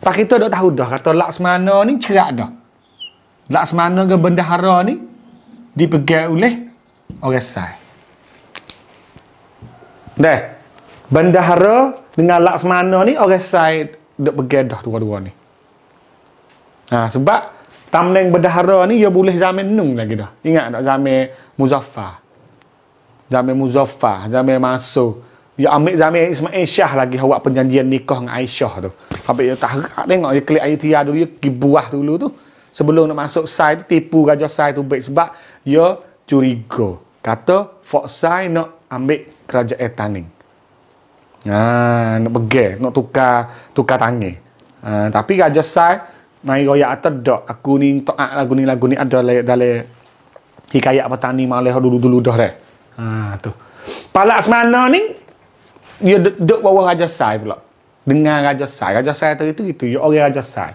Pak kita dah tahu dah, kata laksmana ni cerak dah. Laksmana ke bendahara ni, dipegang oleh orang sah. Dah, benda bendahara dengan laksmana ni, orang sah dah pegang dah dua-dua ni. Ha, sebab, tamneng bendahara ni, dia boleh zamin nung lagi dah. Ingat tak zamin muzaffar? Zamir Muzaffar, Zamir Masuh. Ya ambil Zamir Ismail Syah lagi awak penjanjian nikah dengan Aisyah tu. Habis dia tak harap tengok dia klik ayat tiada dulu, dia buah dulu tu. Sebelum nak masuk Sai tu, tipu Raja Sai tu baik sebab dia curiga. Kata, Fok Sai nak ambil kerajaan Taning. Nah, ha, nak pergi, nak tukar, tukar tangi. Uh, ha, tapi Raja Sai, main royak atau tak, aku ni tak lagu ni, lagu ni ada dalam hikayat petani malah dulu-dulu dah dah. Ha tu. Palak semana ni dia duduk bawah Raja Sai pula. Dengan Raja Sai. Raja Sai tadi tu gitu. Ya orang Raja Sai.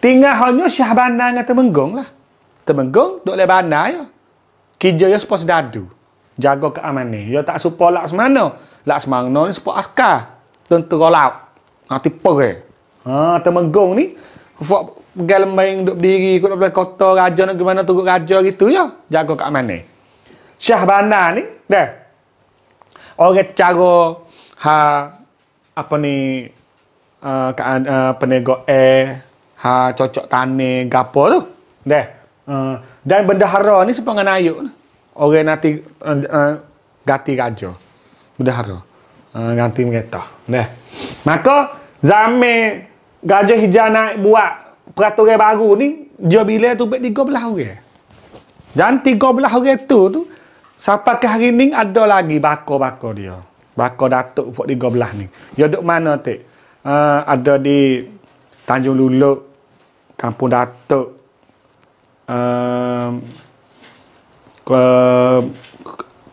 Tinggal hanya Syah Bandar dengan Temenggong lah. Temenggong duduk lebih bandar ya. Kerja dia sepas dadu. Jaga keamanan. Dia tak suka support Laksmana. Laksmana ni support askar. Tentu rolau. Nanti pergi. Ha, ha temenggong ni. Fak pegal main duduk berdiri. Kota-kota raja ni gimana tunggu raja gitu ya. Jaga keamanan. Syah ni দেখ অগে চাগো হা আপনি আপনি গ এ হা চচক তানে গাপ দেখ dan benda bendahara ni sepanggan ayuk orang nanti eh, ganti raja bendahara eh, ganti mereka Neh. maka zame gajah hijau naik buat peraturan baru ni dia bila tu baik tiga belah orang jangan tiga orang tu tu Sampai ke hari ni ada lagi bakor-bakor dia. Bakor Datuk Puk Tiga Belah ni. Dia duduk mana tu? Uh, eh, ada di Tanjung Luluk, Kampung Datuk, uh,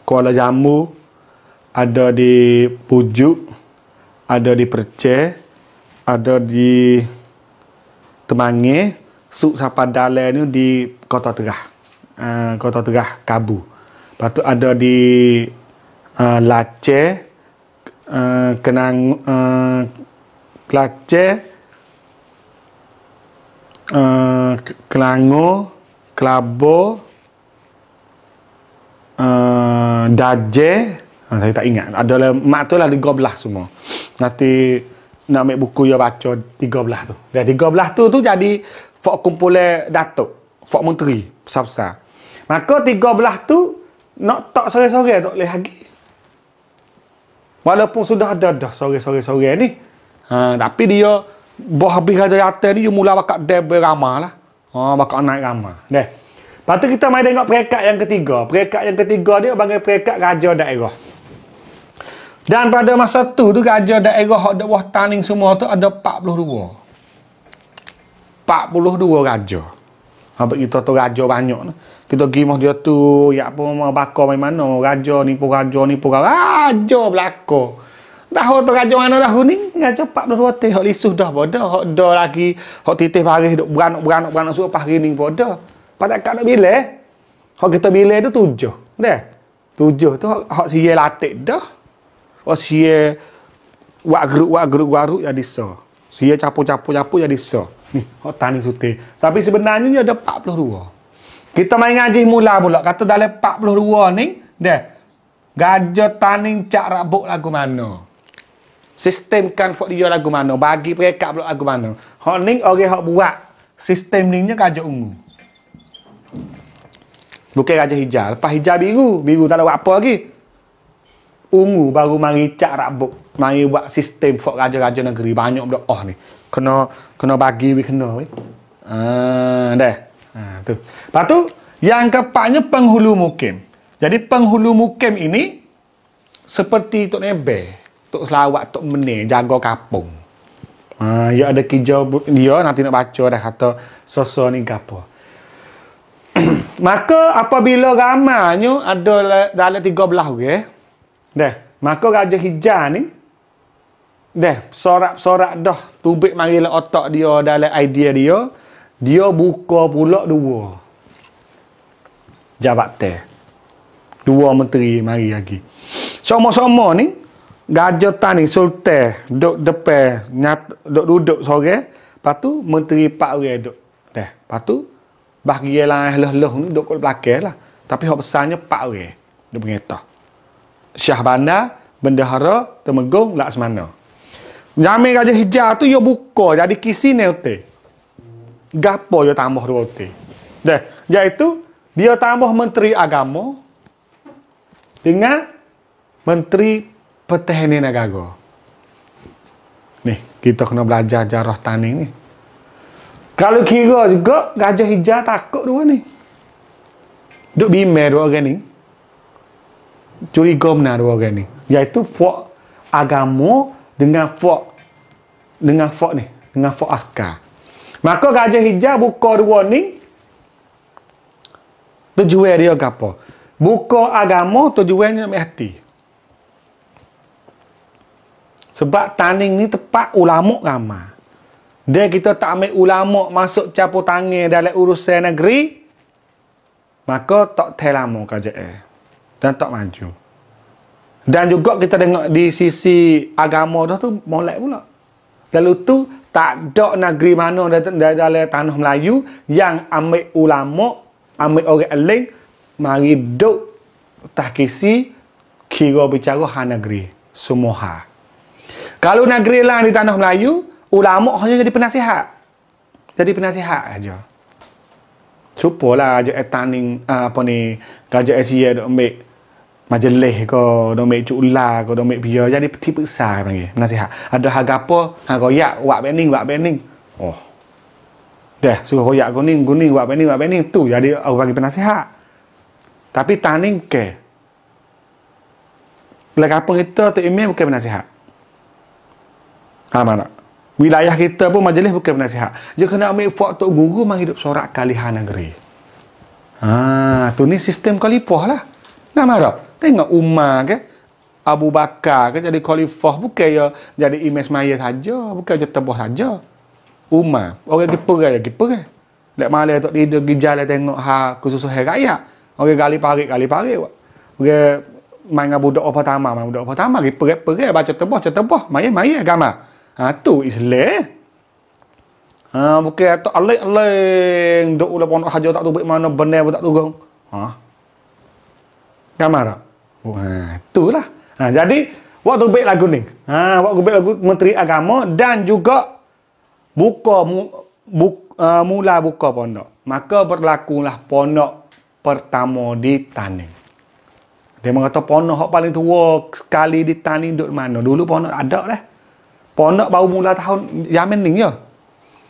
Kuala Jamu, ada di Pujuk, ada di Perceh, ada di Temangi, Suk Sapa Dalai ni di Kota Tegah. Uh, Kota Tegah, Kabu. Lepas tu ada di uh, Laceh, uh, Kenang, uh, Laceh, uh, Kelangor, Kelabu, uh, Dajeh, ah, ha, saya tak ingat. Adalah, mak tu lah 13 semua. Nanti nak ambil buku ya dia baca 13 tu. Jadi 13 tu tu jadi fok kumpulan datuk, fok menteri besar-besar. Maka 13 tu nak tak sore-sore tak boleh lagi. Walaupun sudah ada dah sore-sore-sore ni. Ha, tapi dia buah habis raja atas ni, dia mula bakat dia beramah lah. Ha, bakat naik ramah. Deh. Lepas kita mai tengok perekat yang ketiga. Perekat yang ketiga dia panggil perekat raja daerah. Dan pada masa tu tu raja daerah yang ada buah taning semua tu ada 42. 42 raja habis begitu tu raja banyak kita pergi rumah dia tu ya apa rumah bakar main mana raja ni pun raja ni pun raja belaka dah tu raja mana dah ni raja pak dah dua teh lisuh dah bodoh hok dah lagi hok titih baris duk beranak beranak beranak suruh pahri ni bodoh pada kat nak bila eh? hok kita bila tu tujuh dah tujuh tu hok, hok siye latik dah hok siye wak geruk wak geruk waruk jadi so siye capu-capu-capu jadi so Ni, hak tani sutih. Tapi sebenarnya ni ada 42. Kita main ngaji mula pula. Kata dalam 42 ni, deh. Gajah tani cak rabuk lagu mana? Sistemkan buat dia lagu mana? Bagi perekat pula lagu mana? Hak ni, orang hak buat. Sistem ni ni gajah ungu. Bukan gajah hijau. Lepas hijau biru. Biru tak ada apa lagi ungu baru mari cak rabuk mari buat sistem buat raja-raja negeri banyak budak oh ni kena kena bagi we kena we ah deh ah tu lepas tu yang keempatnya penghulu mukim jadi penghulu mukim ini seperti tok nebe tok selawat tok meni, jaga kampung ah ya ada kijau dia nanti nak baca dah kata sosok ni gapo maka apabila ramanya ada dalam 13 orang okay? Dah, maka raja hijau ni Dah sorak-sorak dah tubik manggil otak dia dalam idea dia, dia buka pula dua. teh, Dua menteri mari lagi. Sama-sama ni Gajo tani sultan duk depan nyat duk duduk sore, patu menteri pak orang duk. Deh, patu bahagia lah leh-leh ni duk kat belakanglah. Tapi hok besarnya pak orang. Dia mengetah. Syah Bandar, Bendahara, Temenggung, Laksmana. Jamin Raja Hijau tu ia buka jadi kisi ni hote. Gapo ia tambah dua hote. Dah, iaitu dia tambah Menteri Agama dengan Menteri Pertahanan Agama. Nih, kita kena belajar jarah tani ni. Kalau kira juga, Gajah Hijau takut dua ni. Duk bimbing dua orang ni curiga benar dua orang ni iaitu fok agama dengan fok dengan fok ni dengan fok askar maka gajah hijau buka dua ni tujuan dia ke apa buka agama tujuannya nak mati sebab taning ni tepat ulama ramah dia kita tak ambil ulama masuk capu tangan dalam urusan negeri maka tak terlalu kajak eh dan tak maju. Dan juga kita tengok di sisi agama dah tu molek pula. Lalu tu tak ada negeri mana dari, dari, dari tanah Melayu yang ambil ulama, ambil orang lain mari duk tak kisi kira bicara ha negeri semua ha. Kalau negeri lain di tanah Melayu, ulama hanya jadi penasihat. Jadi penasihat aja. Cupolah aja etaning ah, apa ni gajah Asia nak ambil majlis ke dok mek cula ke dok mek biar jadi peti besar panggil nasihat ada harga apa harga ya wak bening wak bening oh dah suka koyak kuning kuning wak bening wak bening tu jadi aku bagi penasihat tapi taning ke lek apa kita tu imam bukan penasihat ha mana wilayah kita pun majlis bukan penasihat dia kena ambil faktor guru mang hidup sorak kalihan negeri ha tu ni sistem kalipah lah Nama dia. Tengok Umar ke. Abu Bakar ke jadi khalifah. Bukan ya jadi imej maya saja. Bukan je tebuh saja. Umar. Orang pergi perai lagi perai. Lek malah tak tidur pergi jalan tengok ha kesusahan rakyat. Orang gali parik, gali parik. Orang main dengan budak apa tamah, main budak apa tamah. Dia perai-perai baca tebuh, baca tebuh. Maya, maya agama. Ha, tu Islam. Ha, bukan tu alik-alik. Duk ulang pondok hajar tak tu. mana benar pun tak turun. Ha, gambar tak? Wah, itulah. Ha, jadi, waktu baik lagu ni. Ha, waktu baik lagu Menteri Agama dan juga buka mu, bu, uh, mula buka pondok. Maka berlakulah pondok pertama di Taning. Dia mengatakan pondok yang paling tua sekali di Taning duduk mana. Dulu pondok ada lah. Pondok baru mula tahun Yamin ni ya.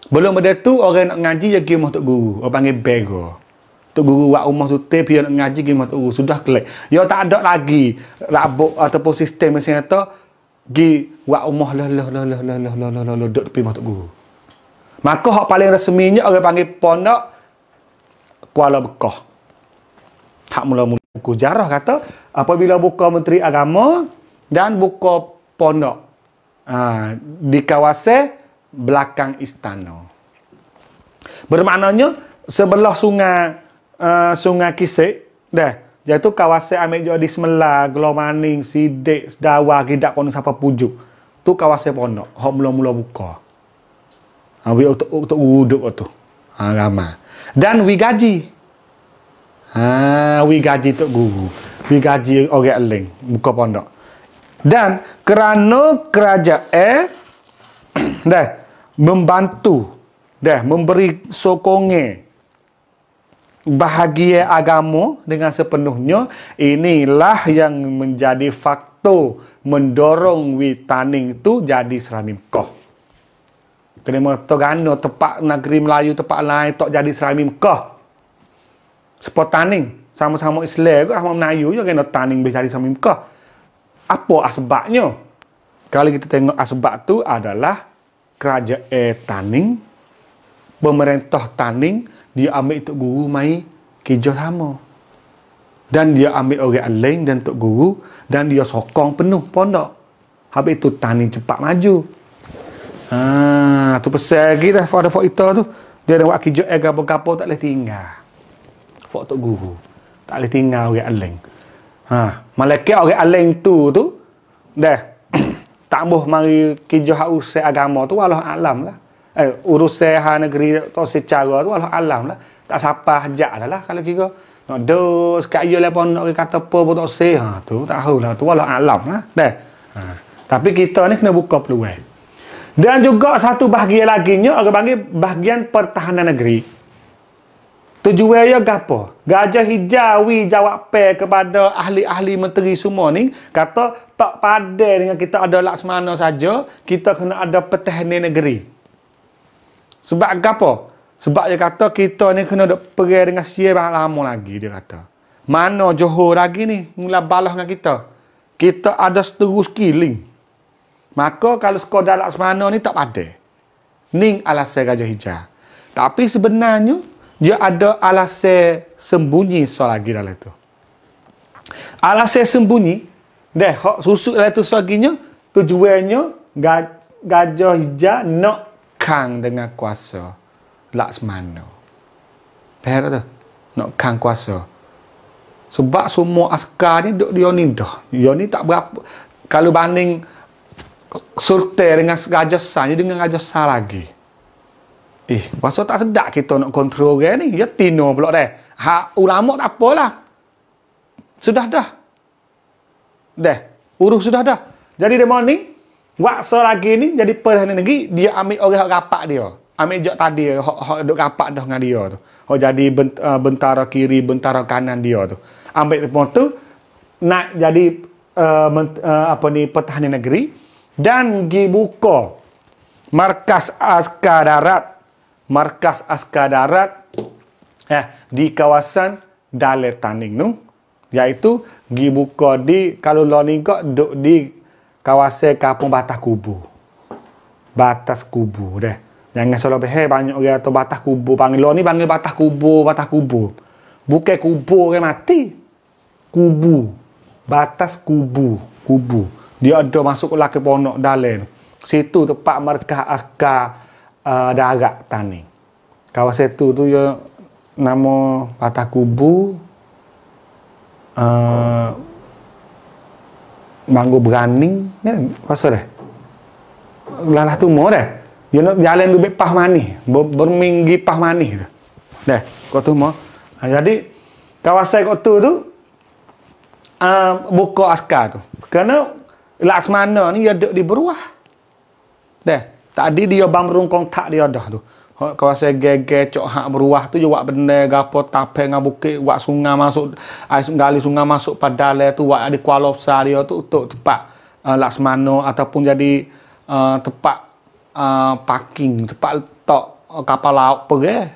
Belum ada tu orang nak ngaji ya pergi rumah Tok Guru. Orang panggil Bego. Tok guru buat rumah sutir pian nak ngaji ke mak guru sudah kelek. Yo tak ada lagi rabuk ataupun sistem macam kata gi buat rumah lah lah lah lah lah lah lah lah. leh leh duduk tepi mak guru. Maka hak paling resminya orang panggil pondok Kuala Bekah. Hak mula buku jarah kata apabila buka menteri agama dan buka pondok ha, di kawasan belakang istana. Bermaknanya sebelah sungai uh, sungai kisik deh jatuh kawasan ambil jual di semelah gelomaning sidik sedawa gidak kono siapa puju tu kawasan pondok hok mula-mula buka ha untuk untuk wuduk tu ha ah, lama dan we gaji ha ah, we gaji tok guru we gaji orang eling buka pondok dan kerana kerajaan deh membantu deh memberi sokongan bahagia agama dengan sepenuhnya inilah yang menjadi faktor mendorong witaning itu jadi seramim mekah kena mato gano tempat negeri Melayu tempat lain tak jadi seramim mekah sepot taning sama-sama Islam ke sama Melayu je kena taning boleh jadi serami mekah apa asbabnya kalau kita tengok asbab tu adalah kerajaan taning pemerintah taning dia ambil Tok Guru mai kerja sama. Dan dia ambil orang lain dan Tok Guru dan dia sokong penuh pondok. Habis itu tani cepat maju. Ha, tu pesan lagi dah pada fakta tu. Dia dah buat kerja agak berkapo tak boleh tinggal. fok Tok Guru. Tak boleh tinggal orang lain. Ha, malaikat orang lain tu tu dah tak boleh mari kerja hak agama tu walau alam lah eh, urusan hal negeri tak secara tu Allah alam lah tak siapa hajak adalah kalau kira nak dos, sekat ye lah pun nak kata apa pun tak say ha, tu tak tahu lah tu Allah alam lah dah ha. tapi kita ni kena buka peluang dan juga satu bahagian lagi ni orang panggil bahagian pertahanan negeri tujuan ia gapo gajah hijawi jawab pe kepada ahli-ahli menteri semua ni kata tak padai dengan kita ada laksmana saja kita kena ada pertahanan negeri sebab apa? Sebab dia kata kita ni kena duk perih dengan syir banyak lama lagi dia kata. Mana Johor lagi ni mula balas dengan kita? Kita ada seterus killing. Maka kalau skor dalam semana ni tak pada. Ning alasan Gajah Hijau. Tapi sebenarnya dia ada alasan sembunyi so lagi dalam itu. Alasan sembunyi deh hok susuk dalam itu soginya tujuannya gajah hijau nak kang dengan kuasa Laksmana. Faham tu? Nak kang kuasa. Sebab semua askar ni duduk di Yoni dah. Yoni tak berapa. Kalau banding surte dengan Raja Sa, dengan Raja Sa lagi. Eh, masa tak sedak kita nak kontrol orang ni. Ya tino pula dah. Ha, ulama tak apalah. Sudah dah. Dah. Urus sudah dah. Jadi dia ni. Waksa lagi ni jadi perhatian lagi dia ambil orang yang rapat dia. Ambil jok tadi yang duduk rapat dah dengan dia tu. Hak oh, jadi bent, uh, bentara kiri, bentara kanan dia tu. Ambil depan tu, nak jadi uh, ment, uh, apa ni pertahanan negeri dan dibuka markas askar darat markas askar darat eh di kawasan Dale Taning tu iaitu dibuka di kalau lo ni kok duk di kawasan kapung batas kubu, Batas kubu, deh. Yang Jangan salah beh banyak orang tu batas kubu panggil ni panggil batas kubu, batas kubu, Bukan kubu, orang mati. Kubu. Batas kubu, kubu. Dia ada masuk laki ponok dalen. Situ tempat markah askar uh, darat tani. Kawasan tu tu ya nama batas kubu. Uh, manggu berani ya rasa deh lalah tu mau deh you know jalan tu pah mani berminggi pah mani deh kau tu mau nah, ha, jadi kawasan kau tu tu uh, buka askar tu kerana laksmana ni dia duduk di beruah deh tadi dia bang rungkong tak dia dah tu kau saya gege cok hak beruah tu juga benda gapo tape ngah bukit wak sungai masuk air gali sungai masuk pada le tu wak ada kualof dia tu untuk tempat uh, eh, laksmano ataupun jadi uh, eh, tempat uh, eh, parking tempat tok uh, kapal laut pege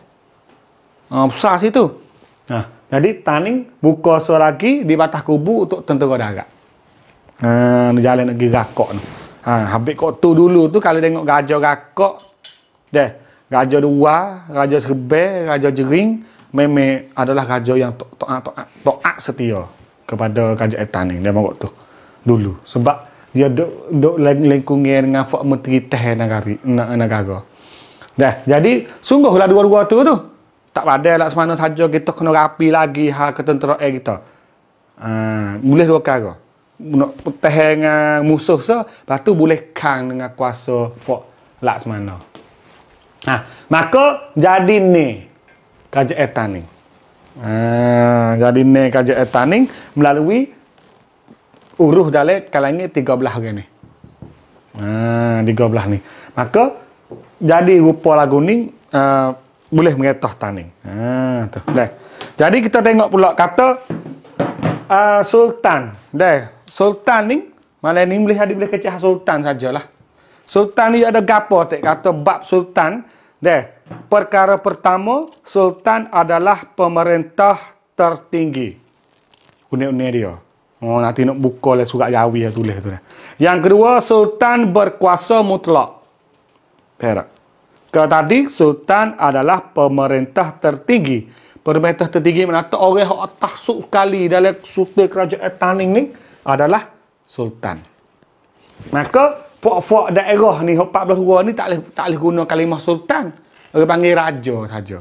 uh, besar situ nah jadi taning buka lagi di batas kubu untuk tentu kau dah uh, jalan lagi gakok ha, habis kok tu dulu tu kalau tengok gajah gakok deh Raja dua, raja serbe, raja jering, memang adalah raja yang toak to- to- to- to- setia kepada raja etan ni. Dia mengatakan tu dulu. Sebab dia duduk do- lingkungan dengan Fak Menteri Teh negari, negara. Dah, jadi sungguhlah dua-dua tu tu. Tak ada lah semana saja kita kena rapi lagi hal ketentera air eh, kita. Uh, boleh dua kali. Nak teh dengan musuh se, lepas tu boleh kang dengan kuasa Fak Laksmana. mana. Nah, maka jadi ne kaje etaning. Nah, jadi ne kaje etaning melalui uruh dale tiga belah hari ni. Ah, tiga belah ni. Maka jadi rupa lagu ni ah, boleh mengetah taning. Nah, Jadi kita tengok pula kata ah, sultan. Dah. Sultan ni malah ni boleh hadi boleh kecah sultan sajalah. Sultan ni ada gapo tak kata bab sultan deh. Perkara pertama, sultan adalah pemerintah tertinggi. Kunek-unek dia. Oh, nanti nak buka lah surat jawi lah tulis tu. Yang kedua, sultan berkuasa mutlak. Perak. Ke tadi, sultan adalah pemerintah tertinggi. Pemerintah tertinggi mana tu Oleh yang tak sekali dalam sultan kerajaan Taning ni adalah sultan. Maka, puak-puak daerah ni 142 ni tak boleh tak boleh guna kalimah sultan. Orang panggil raja saja.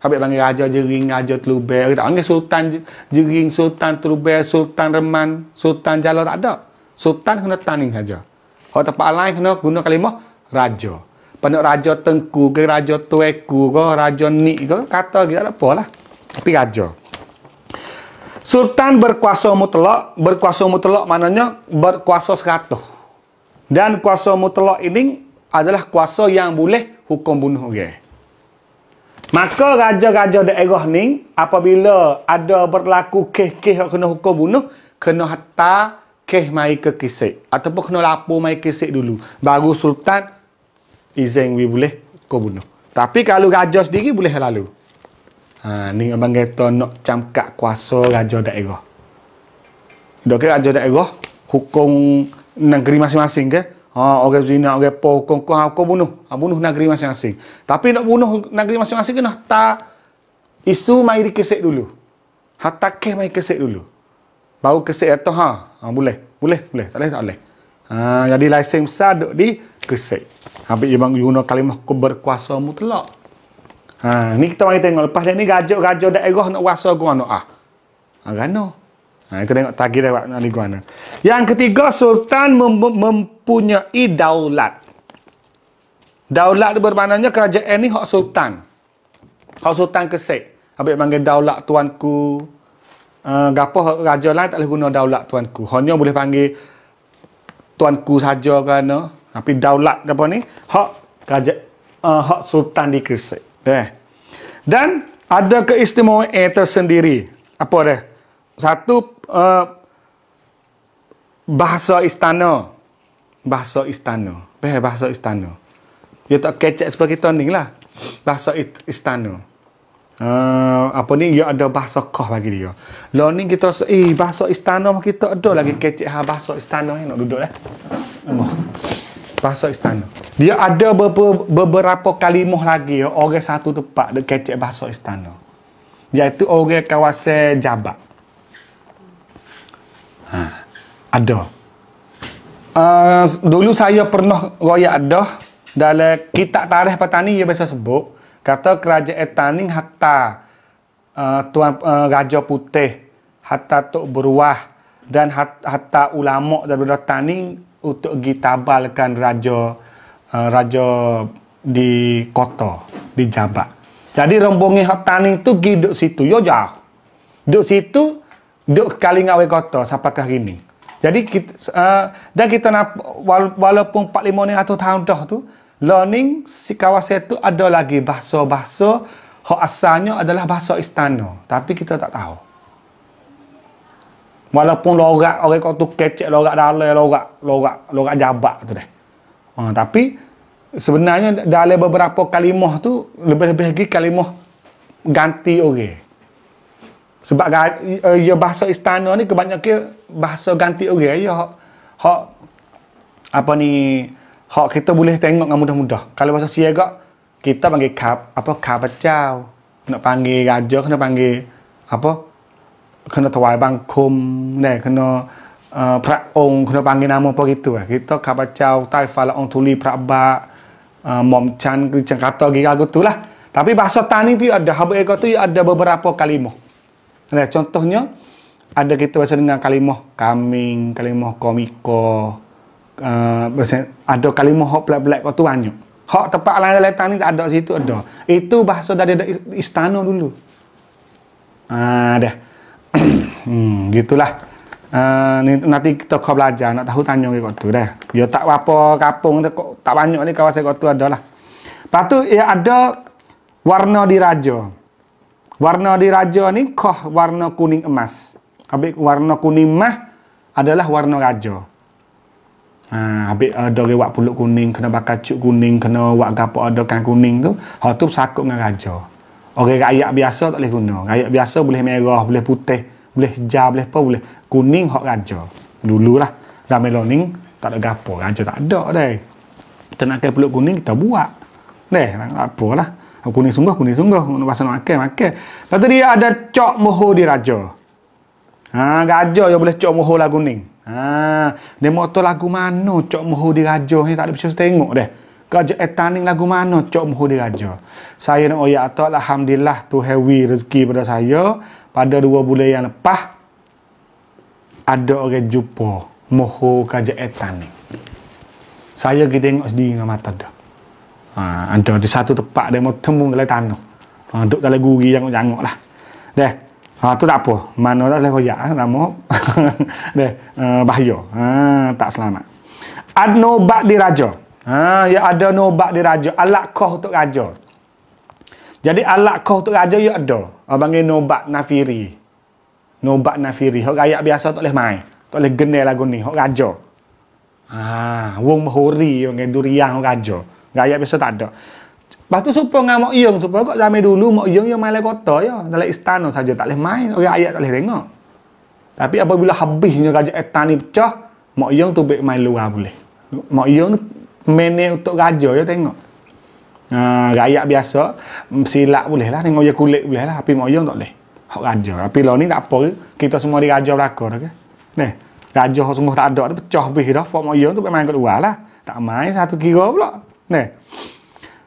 Habis panggil raja jering, raja terlubai. Orang tak panggil sultan jering, sultan terlubai, sultan reman, sultan jala tak ada. Sultan kena tanding saja. Kalau tempat lain kena guna kalimah raja. Pada raja tengku ke raja tueku ke raja ni ke kata kita tak apa lah. Tapi raja. Sultan berkuasa mutlak, berkuasa mutlak maknanya berkuasa seratus dan kuasa mutlak ini adalah kuasa yang boleh hukum bunuh orang. Okay. Maka raja-raja daerah ni apabila ada berlaku kes-kes kena hukum bunuh, kena hatta kes mai ke kisik ataupun kena lapor mai kisik dulu baru sultan izin we boleh hukum bunuh. Tapi kalau raja sendiri boleh lalu. Ha ni abang kata nak camkak kuasa raja daerah. Dok raja daerah hukum negeri masing-masing ke. Ha, orang zina, orang apa, kau, aku bunuh. Ha, bunuh negeri masing-masing. Tapi nak bunuh negeri masing-masing ke, kena tak isu mai kesek dulu. Hatakeh mai kesek dulu. Baru kesek atau ha? ha boleh. Boleh, boleh. Tak boleh, tak boleh. Ha, jadi lesen besar duduk di kesek. Habis imam guna kalimah ku berkuasa mutlak. Ha, ni kita mari tengok. Lepas ni gajok dah daerah nak kuasa ku anak ah. Ha, gano. Nah, ha, kita tengok tagih dia ni guna. Yang ketiga sultan mem- mempunyai daulat. Daulat itu bermaknanya kerajaan ni hak sultan. Hak sultan kesek. Habis panggil daulat tuanku. Uh, gapo raja lain tak boleh guna daulat tuanku. Hanya boleh panggil tuanku saja kan. Tapi daulat gapo ni hak kerajaan uh, hak sultan di kesek. Eh. Dan ada keistimewaan tersendiri. Apa dia? Satu Eh, bahasa istana bahasa istana eh bahasa istana dia tak kecek sebab kita ni lah bahasa istana uh, apa ni dia ada bahasa kah bagi dia lo ni kita eh bahasa istana kita ada lagi hmm. kecek ha bahasa istana ni nak duduk lah Allah bahasa istana dia ada beberapa, beberapa kalimah lagi ya, orang satu tempat dia kecek bahasa istana iaitu orang kawasan jabat Ha. Ada. Uh, eh, dulu saya pernah royak ada dalam kitab tarikh petani ia biasa sebut kata kerajaan taning hatta uh, eh, tuan uh, raja putih hatta tok beruah dan hatta ulama daripada taning untuk ditabalkan raja uh, raja di kota di jabat jadi rombongi hatta taning tu giduk situ yo jauh Duk situ Duk kali ngawe kota sampai ke hari ni. Jadi kita uh, dan kita nak walaupun 4 lima ni atau tahun dah tu learning si kawasan itu ada lagi bahasa-bahasa hak asalnya adalah bahasa istana tapi kita tak tahu. Walaupun lorak orang kau tu kecek lorak dalam lorak lorak lorak jabak tu deh. Uh, tapi sebenarnya dalam beberapa kalimah tu lebih-lebih lagi kalimah ganti orang sebab uh, ya bahasa istana ni kebanyakan bahasa ganti orang okay, ya hak, hak apa ni hak kita boleh tengok dengan mudah-mudah kalau bahasa siaga kita panggil kap apa kapacau nak panggil raja kena panggil apa kena tawai bangkum ne kena uh, eh, praong kena panggil nama apa gitu eh. kita kapacau taifala ong tuli praba uh, eh, mom chan kata gitu lah tapi bahasa tani tu ada habis tu ada beberapa kalimah Nah, contohnya ada kita biasa dengan kalimah kaming, kalimah komiko, uh, ada kalimah hok belak-belak kau tuanya. Hok tempat alang lain ni tak ada situ ada. Itu bahasa dari istana dulu. ada. Ah, uh, hmm, gitulah. Uh, nanti kita kau belajar nak tahu tanya ni kau tu dah. yo ya, tak apa kapung tak banyak ni kawasan kau lah. tu adalah. Patu ya ada warna diraja. Warna di diraja ni koh warna kuning emas. Habis warna kuning mah adalah warna raja. Ha, habis ada uh, eh, rewak puluk kuning, kena bakar cuk kuning, kena wak gapa ada kan kuning tu. Hal tu sakut dengan raja. Orang rakyat biasa tak boleh guna. Rakyat biasa boleh merah, boleh putih, boleh hijau, boleh apa, boleh. Kuning hak raja. Dululah. Zaman learning, tak ada gapa. Raja tak ada dah. Kita nak kaya puluk kuning, kita buat. Dah, tak apa lah. Oh, kuning sungguh, kuning sungguh. Pasal nak makan, makan. Lepas tu dia ada cok moho di raja. Ha, gajah yang boleh cok moho lagu ni. Ha, dia mahu tahu lagu mana cok moho di raja Ini Tak ada percaya tengok deh. Gajah etan ni lagu mana cok moho di raja. Saya nak oya atau Alhamdulillah tu hewi rezeki pada saya. Pada dua bulan yang lepas, ada orang jumpa moho gajah etan ni. Saya pergi tengok sendiri dengan mata dah. Ha, ada di satu tempat dia mau temu dalam tanah. Ha, ah, duduk dalam guri yang jangok lah. Deh. Ha, tu tak apa. Mana tak boleh koyak lah. Nama. Deh. Ah, bahaya. Ha, tak selamat. Ada nobat di Ha, ya ada nobat di raja. Alak koh untuk raja. Jadi alak koh untuk raja ya ada. Orang panggil nobat nafiri. Nobat nafiri. Hak rakyat biasa tak boleh main. Tak boleh genel lagu ni. Hak raja. Ha, wong mahuri. Orang durian hak raja. Ha. Gaya biasa tak ada. Lepas tu supaya dengan Mok Yung, supaya kok zaman dulu Mok Yung yang malai kota ya, dalam istana saja tak boleh main, orang ayat tak boleh tengok. Tapi apabila habisnya raja etan ni pecah, Mok Yung tu baik main luar boleh. Mok Yung ni untuk raja ya tengok. Ha, gaya biasa, mm, silap boleh lah, tengok je kulit boleh lah, tapi Mok Yung tak boleh. Hak raja, tapi lo ni tak apa, kita semua di raja berakor. Okay? Nih, raja semua tak ada, pecah habis dah, Mok Yung tu baik main ke luar lah. Tak main satu kira pula. Ni.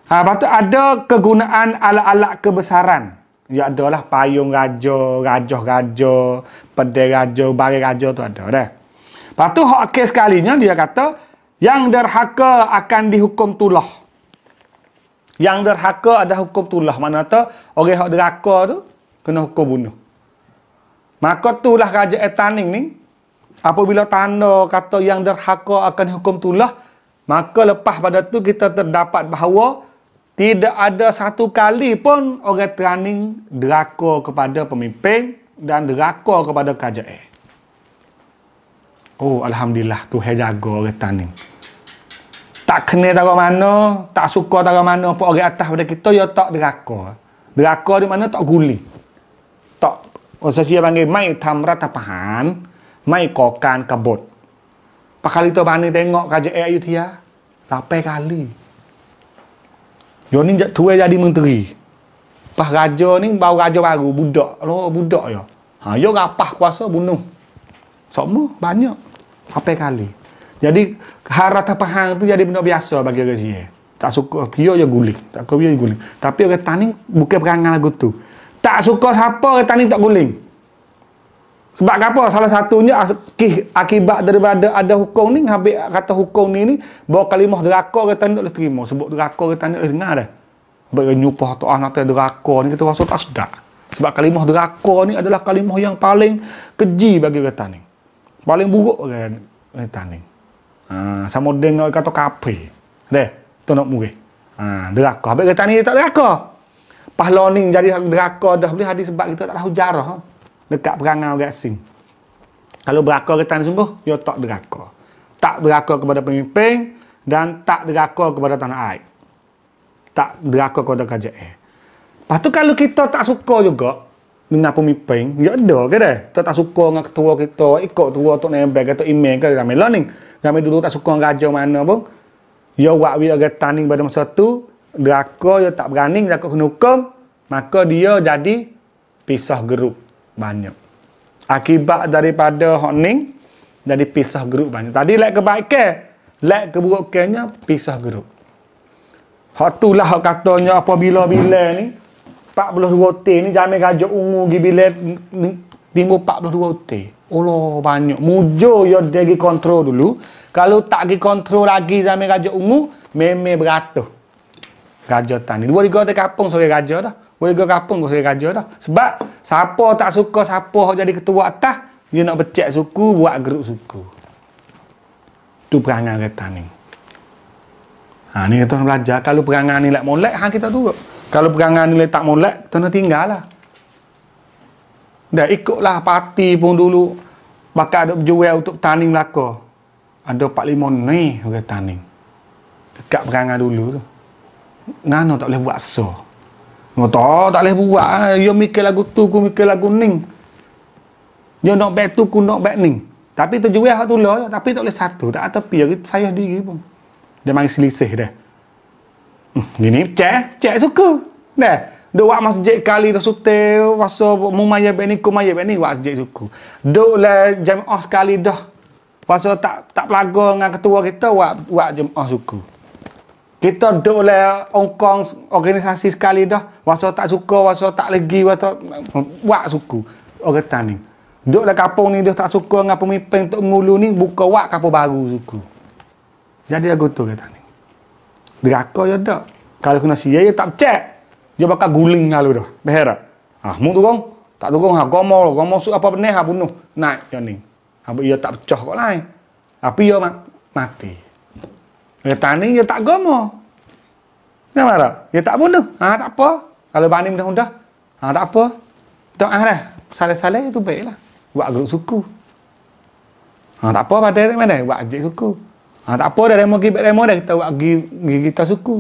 Ha, lepas tu ada kegunaan alat-alat kebesaran. Ya adalah payung raja, rajah raja, pedai raja, bari raja tu ada dah. Lepas tu hak kes sekalinya dia kata yang derhaka akan dihukum tulah. Yang derhaka ada hukum tulah. Mana tu? Orang hak deraka tu kena hukum bunuh. Maka itulah Raja Etaning ni apabila tanda kata yang derhaka akan hukum tulah, Maka lepas pada tu kita terdapat bahawa tidak ada satu kali pun orang training derako kepada pemimpin dan derako kepada kerajaan. Oh, Alhamdulillah, tu hai jaga orang training. Tak kena darah mana, tak suka darah mana pun orang atas pada kita, ya tak derako. Derako di mana tak guli. Tak, orang saya panggil, mai tam rata pahan, mai kokan kebut. Pakal itu bani tengok kerajaan Ayutthaya, 8 kali dia ni tua jadi menteri pas raja ni bau raja baru budak lo budak yo, ha, dia rapah kuasa bunuh semua banyak 8 kali jadi harat apa tu jadi benda biasa bagi orang tak suka dia je guling tak suka dia guling tapi orang tani bukan perangan lagu tu tak suka siapa orang tani tak guling sebab apa? Salah satunya akibat daripada ada hukum ni, habis kata hukum ni ni, bawa kalimah deraka kata ni tak terima. sebab deraka kata ni tak boleh eh, dengar dah. Sebab nyupah tu ah, anak tu deraka ni, kita rasa tak sedap. Sebab kalimah deraka ni adalah kalimah yang paling keji bagi kita ni. Paling buruk bagi kita ni. Ha, sama dengan kata kapi. Deh, tu nak murid. Ha, deraka. Habis kata ni tak deraka. Pahlawan ni jadi deraka dah boleh hadis sebab kita tak tahu jarah dekat perangai orang asing. Kalau berakor kata sungguh, dia tak berakor. Tak berakor kepada pemimpin dan tak berakor kepada tanah air. Tak berakor kepada kajak air. Lepas tu kalau kita tak suka juga dengan pemimpin, ya ada ke dah? Kita tak suka dengan ketua kita, ikut ketua untuk nembak atau email ke ramai ni. Kami dulu tak suka dengan raja mana pun. Ya buat wira getan ni pada masa tu, berakor, ya tak berani, dia kena hukum. Maka dia jadi pisah grup banyak. Akibat daripada honing jadi pisah grup banyak. Tadi lek kebaikan, lek ke keburukannya pisah grup. Hak tulah hak katanya apa bila bila ni 42 T ni jamin gajah ungu gi bila timbul 42 T. Allah banyak. Mujo yo dia kontrol dulu. Kalau tak gi kontrol lagi zaman gajah ungu, meme beratus. Gajah tani. Dua tiga kapung sore gajah dah. Boleh gerak pun kau saya raja dah. Sebab siapa tak suka siapa yang jadi ketua atas, dia nak becek suku, buat geruk suku. Tu perangai kita ni. Ha, ni kita nak belajar. Kalau perangai ni tak molek, ha, kita turut. Kalau perangai ni tak molek, kita nak tinggal lah. Dah ikutlah parti pun dulu. Bakal ada berjual untuk tani Melaka. Ada Pak Limon ni orang tani. Dekat perangai dulu tu. Ngana tak boleh buat so. Kata, oh, tak boleh buat. Dia ah, mikir lagu tu, aku mikir lagu ni. Dia nak back tu, aku nak back ni. Tapi tu juga hak tulah. Tapi tak boleh satu. Tak ada pia. Saya sendiri pun. Dia mari selisih dah. Hmm, gini, cek. Cek suka. Dah. Dia buat masjid kali tu sutil. Masa mu maya back ni, ku maya back ni. Buat masjid suka. Duk lah jam'ah sekali dah. Pasal tak tak pelaga dengan ketua kita, buat buat jemaah suku kita duduk oleh Hong Kong organisasi sekali dah masa tak suka masa tak lagi masa buat suku orang tak ni duduk oleh kapung ni dia tak suka dengan pemimpin untuk mengulu ni buka buat kapung baru suku jadi aku tu kata ni beraka je tak kalau kena siya dia ya, tak cek dia bakal guling lalu dah Berharap. ah ha, mu tu tak tukung ha gomo gomo suka apa benih ha bunuh naik yo ni ha ia ya, tak pecah kok lain tapi dia ya, mati Ngetani ya tak gomo. Ya mara, ya tak bunuh. Ha, ah tak apa. Kalau bani mudah mudah. Ah ha, tak apa. Tak arah. Eh, Sale-sale itu baiklah. Buat grup suku. Ah tak apa pada tak mana buat ajik suku. Ah tak apa dah demo gi demo dah kita buat gi kita suku.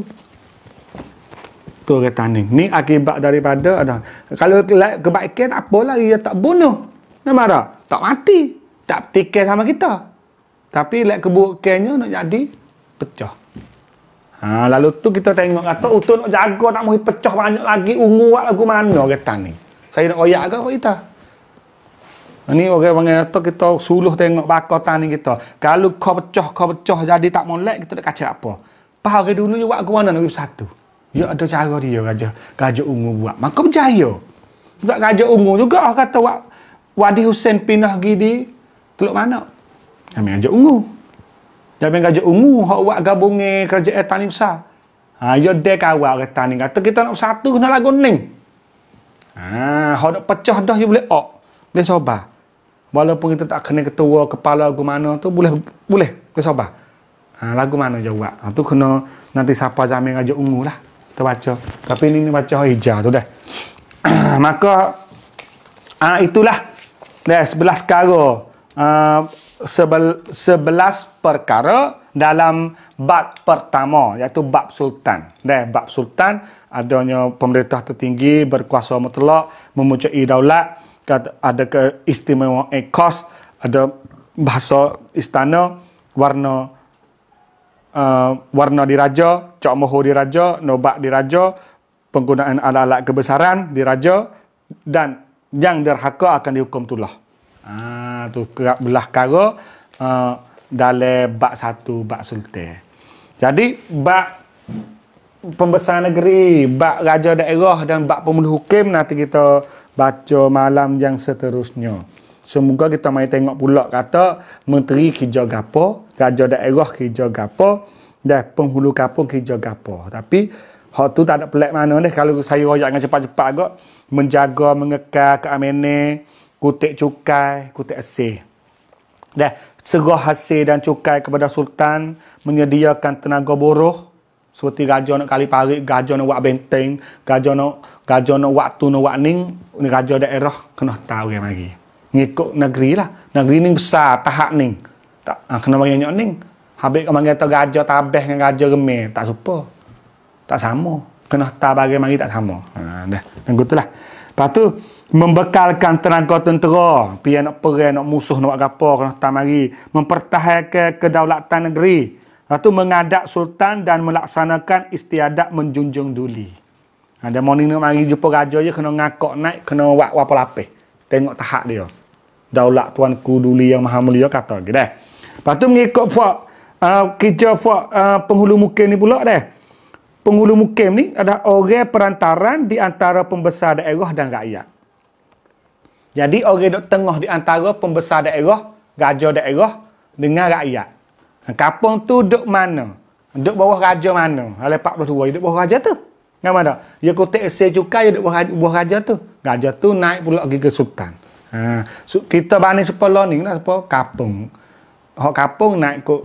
Tu kata ni. Ni akibat daripada ada. Kalau kebaikan tak apalah dia tak bunuh. Ya mara. Tak mati. Tak tikai sama kita. Tapi lek keburukannya nak jadi pecah. Ha, lalu tu kita tengok kata utun oh, nak jaga nak mahu pecah banyak lagi ungu wak lagu mana kata ni. Saya nak koyak ke kita? Ini orang panggil kata kita suluh tengok bakar tani kita. Kalau kau pecah, kau pecah jadi tak molek kita nak kacau apa. Pak orang dulu je wak mana nak satu. Ya ada cara dia raja gajah ungu buat. Maka percaya. Sebab gajah ungu juga kata wak Wadi Hussein pindah gidi Teluk mana? Kami ajak ungu. Jamin kerja ungu, hak buat kerja kerajaan tani besar. Ha, ya dia kawal ke tani. Kata kita nak satu, nak lagu ni. Ha, hak nak pecah dah, you boleh ok. Boleh sobat. Walaupun kita tak kena ketua, kepala, lagu mana tu, boleh, boleh, boleh sobat. Ha, lagu mana je buat. Ha, tu kena nanti siapa jamin kerja ungu lah. Kita baca. Tapi ni, ni baca hijau tu dah. Maka, ha, itulah. Dah, sebelah sekarang. Uh, sebelas perkara dalam bab pertama iaitu bab sultan. Dah bab sultan adanya pemerintah tertinggi berkuasa mutlak memucuki daulat ada keistimewaan ekos ada bahasa istana warna uh, warna diraja cak moho diraja nobak diraja penggunaan alat-alat kebesaran diraja dan yang derhaka akan dihukum tullah. Ha, tu kerap belah kara uh, ha, dalam bak satu bak sultan. Jadi bak pembesar negeri, bak raja daerah dan bak pemuluh hukum nanti kita baca malam yang seterusnya. Semoga kita mai tengok pula kata menteri kerja gapo, raja daerah kerja gapo dan penghulu kapung kerja gapo. Tapi hak tu tak ada pelak mana deh kalau saya royak dengan cepat-cepat agak menjaga mengekal keamanan kutik cukai, kutik asih. Dah, serah hasil dan cukai kepada Sultan menyediakan tenaga buruh seperti gajah nak kali parik, gajah nak buat benteng, gajah nak gajah nak waktu nak buat ning, gajah daerah kena tahu yang lagi. Ngikut negeri lah. Negeri ni besar, tahap ning. Tak, ah, kena bagi nyok ning. Habis kau kita gajah tabeh dengan gajah gemil. Tak suka. Tak sama. Kena tahu bagi mari tak sama. Ha, dah. Dan gitulah. Lepas tu, membekalkan tenaga tentera pi nak perang nak musuh nak gapo kena tamari mempertahankan kedaulatan negeri lalu mengadap sultan dan melaksanakan istiadat menjunjung duli ada ha, morning nak mari jumpa raja je kena ngakok naik kena wak apa lapih tengok tahap dia daulat tuanku duli yang maha mulia kata gitu deh lepas tu mengikut puak uh, kerja puak uh, penghulu mukim ni pula deh penghulu mukim ni ada orang perantaran di antara pembesar daerah dan rakyat jadi orang dok tengah di antara pembesar daerah, raja daerah dengan rakyat. Kapung tu dok mana? Dok bawah raja mana? Hal 42 dok bawah raja tu. Nama mana? Dia kutip esei cukai duk bawah, bawah raja tu. Raja tu naik pula lagi ke sultan. Ha, kita bani sepolo ni nak sepo kapung Hok kampung naik ko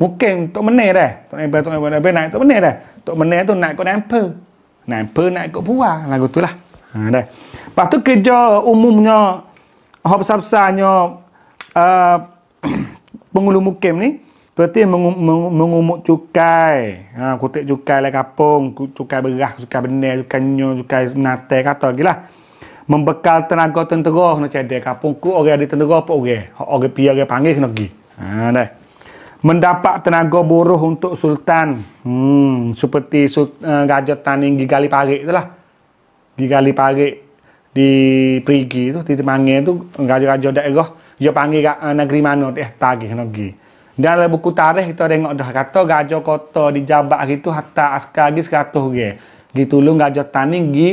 mungkin tok menih dah. Tok nempel tok nempel naik tok menih dah. Tok menih tu naik ko nempel. Nempel naik ke buah lagu tu lah. Ha dah. Lepas tu kerja umumnya hal besar-besarnya uh, pengulu mukim ni berarti mengum, mengumut cukai. Ha, kutik cukai lah kapung, cukai berah, cukai benar, cukai nyur, cukai nate kata lagi lah. Membekal tenaga tentera kena cedek kapung. Ku orang ada tentera apa orang? Orang pihak orang panggil kena pergi. Ha, dah. Mendapat tenaga buruh untuk sultan. Hmm, seperti sultan, uh, eh, gajah tani gigali parik tu lah. Gigali parik di perigi itu di temangi tu raja-raja daerah jauh panggil uh, negeri mana tu, eh, tagih negeri dalam buku tarikh kita tengok dah kata raja kota di jabat hari tu hatta askagi sekatuh seratus ge di tulung raja tani gi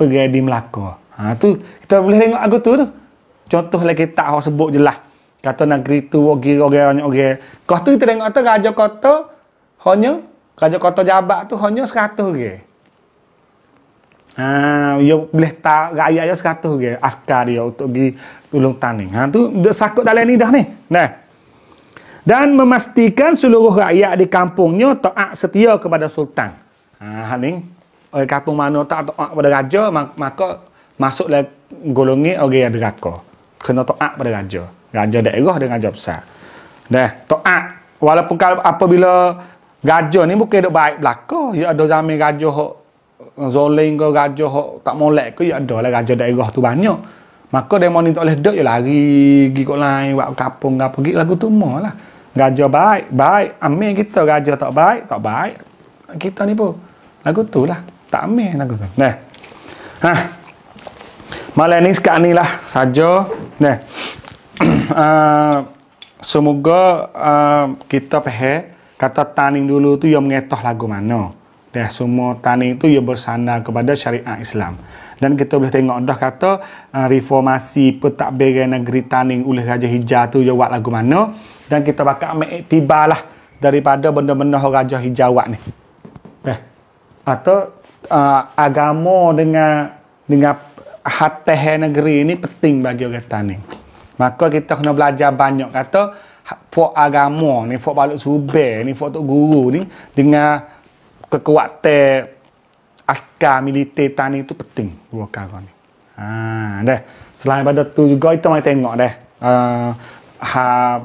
pergi di melaka ha tu kita boleh tengok aku tu contoh lagi kita hok sebut jelas kata negeri tu ogi ogi ogi ogi kau tu kita tengok tu raja kota hanya raja kota jabak tu hanya sekatuh ge Ha, yo boleh tak gaya yo sekatuh ge askar yo untuk di tolong tani. Ha tu dia sakut dalam ni dah ni. Nah. Dan memastikan seluruh rakyat di kampungnya taat setia kepada sultan. Ha hal ni orang kampung mana tak taat kepada raja maka masuklah golongi orang yang deraka. Kena taat kepada raja. Raja daerah dengan raja besar. Nah, taat walaupun kalau apabila gajah ni bukan dok baik belaka, ya ada zaman gajah zolain ke gajah tak molek ke ya ada lah gajah daerah tu banyak maka dia mau oleh dia ya lari pergi kot lain buat kapung apa pergi lagu tu mah lah gajah baik baik ambil kita gajah tak baik tak baik kita ni pun lagu tu lah tak ambil lagu tu nah ha malam ni sekarang ni lah saja nah uh, semoga uh, kita peh kata taning dulu tu yang mengetah lagu mana Ya semua tani itu ia ya bersandar kepada syariat Islam. Dan kita boleh tengok dah kata uh, reformasi pentadbiran negeri tani oleh Raja Hijaz tu ia buat lagu mana dan kita bakal ambil iktibarlah daripada benda-benda Raja Hijaz buat ni. Eh. Atau uh, agama dengan dengan hati negeri ini penting bagi orang tani. Maka kita kena belajar banyak kata ha, puak agama ni, puak balut subir ni, puak tu guru ni dengan kekuatan askar militer tani itu penting dua kawan ni. Ha, deh. Selain pada tu juga kita mai tengok deh. Uh, ha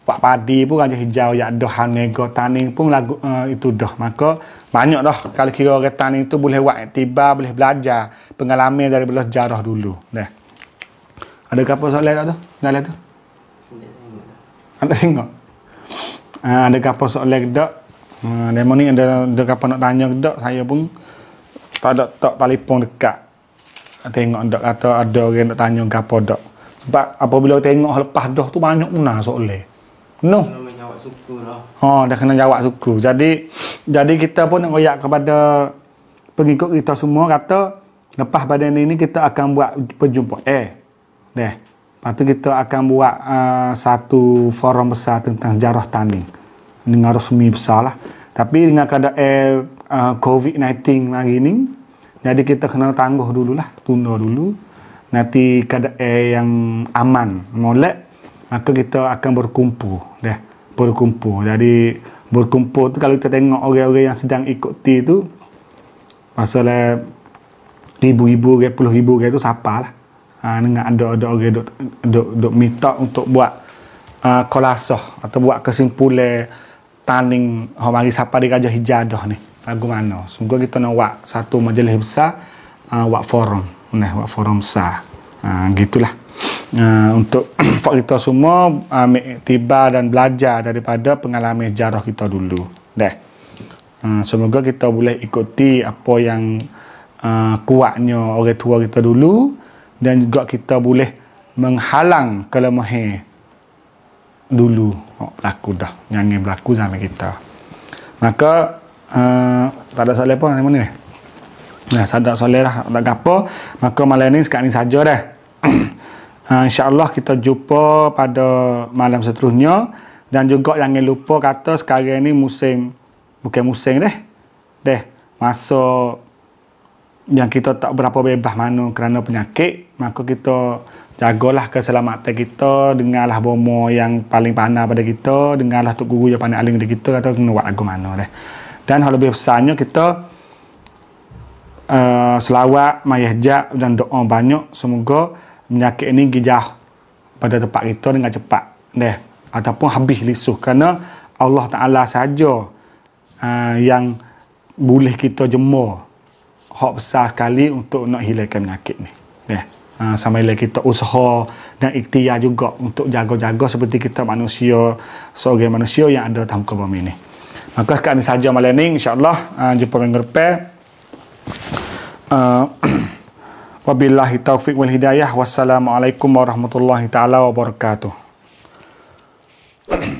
Pak Padi pun raja hijau yang ada nego tani pun lagu uh, itu dah. Maka banyak dah kalau kira orang tani itu boleh buat tiba boleh belajar pengalaman dari belah jarah dulu deh. Ada apa soalan tak tu? Dah tu? Ada tengok. Ah, ada apa soalan tak? Ha, demo ni ada ada apa nak tanya dok saya pun tak ada tak telefon dekat. Tengok dok kata ada orang nak tanya ke dok tak. Sebab apabila tengok lepas dok tu banyak munah soleh. No. Oh, dah kena jawab lah. ha, suku. Jadi jadi kita pun nak royak kepada pengikut kita semua kata lepas badan ini kita akan buat berjumpa. Eh. Deh. Lepas kita akan buat uh, satu forum besar tentang jarah tanding dengan resmi besar lah. Tapi dengan keadaan eh, ah, COVID-19 lagi ni, jadi kita kena tangguh dulu lah, tunda dulu. Nanti keadaan eh, yang aman, molek, maka kita akan berkumpul deh, berkumpul. Jadi berkumpul tu kalau kita tengok orang-orang yang sedang ikuti tu, masalah ribu-ribu, puluh ribu orang tu siapa lah. Ha, ah, dengan ada-ada orang dok dok minta untuk buat uh, ah, kolasah atau buat kesimpulan taning homari sapa di kajah hijadah ni lagu mana semoga kita nak wak satu majlis besar uh, wak forum nah wak forum besar ah, gitulah uh, untuk pak kita semua tiba dan belajar daripada pengalaman jarah kita dulu deh semoga kita boleh ikuti apa yang kuatnya orang tua kita dulu dan juga kita boleh menghalang kelemahan dulu oh, berlaku dah nyanyi ini berlaku zaman kita maka uh, tak ada soalan apa ni mana ni Nah, sadar soleh lah. Tak apa. Maka malam ni sekarang ni sahaja dah. uh, InsyaAllah kita jumpa pada malam seterusnya. Dan juga jangan lupa kata sekarang ni musim. Bukan musim deh. Deh. Masa yang kita tak berapa bebas mana kerana penyakit. Maka kita jagalah keselamatan kita dengarlah bomo yang paling pandai pada kita dengarlah tok guru yang paling aling di kita atau kena buat lagu mana deh dan hal lebih besarnya kita uh, selawat mayahjak dan doa banyak semoga penyakit ini gijah pada tempat kita dengan cepat deh ataupun habis lisuh kerana Allah Ta'ala saja uh, eh, yang boleh kita jemur hak besar sekali untuk nak hilangkan penyakit ni deh. Ha, ah, sama ialah kita usaha dan ikhtiar juga untuk jaga-jaga seperti kita manusia, seorang manusia yang ada dalam muka ini. Maka sekarang ini sahaja malam ini, insyaAllah. Ha, jumpa minggu depan. Ah, wabillahi taufiq wal hidayah. Wassalamualaikum warahmatullahi taala wabarakatuh.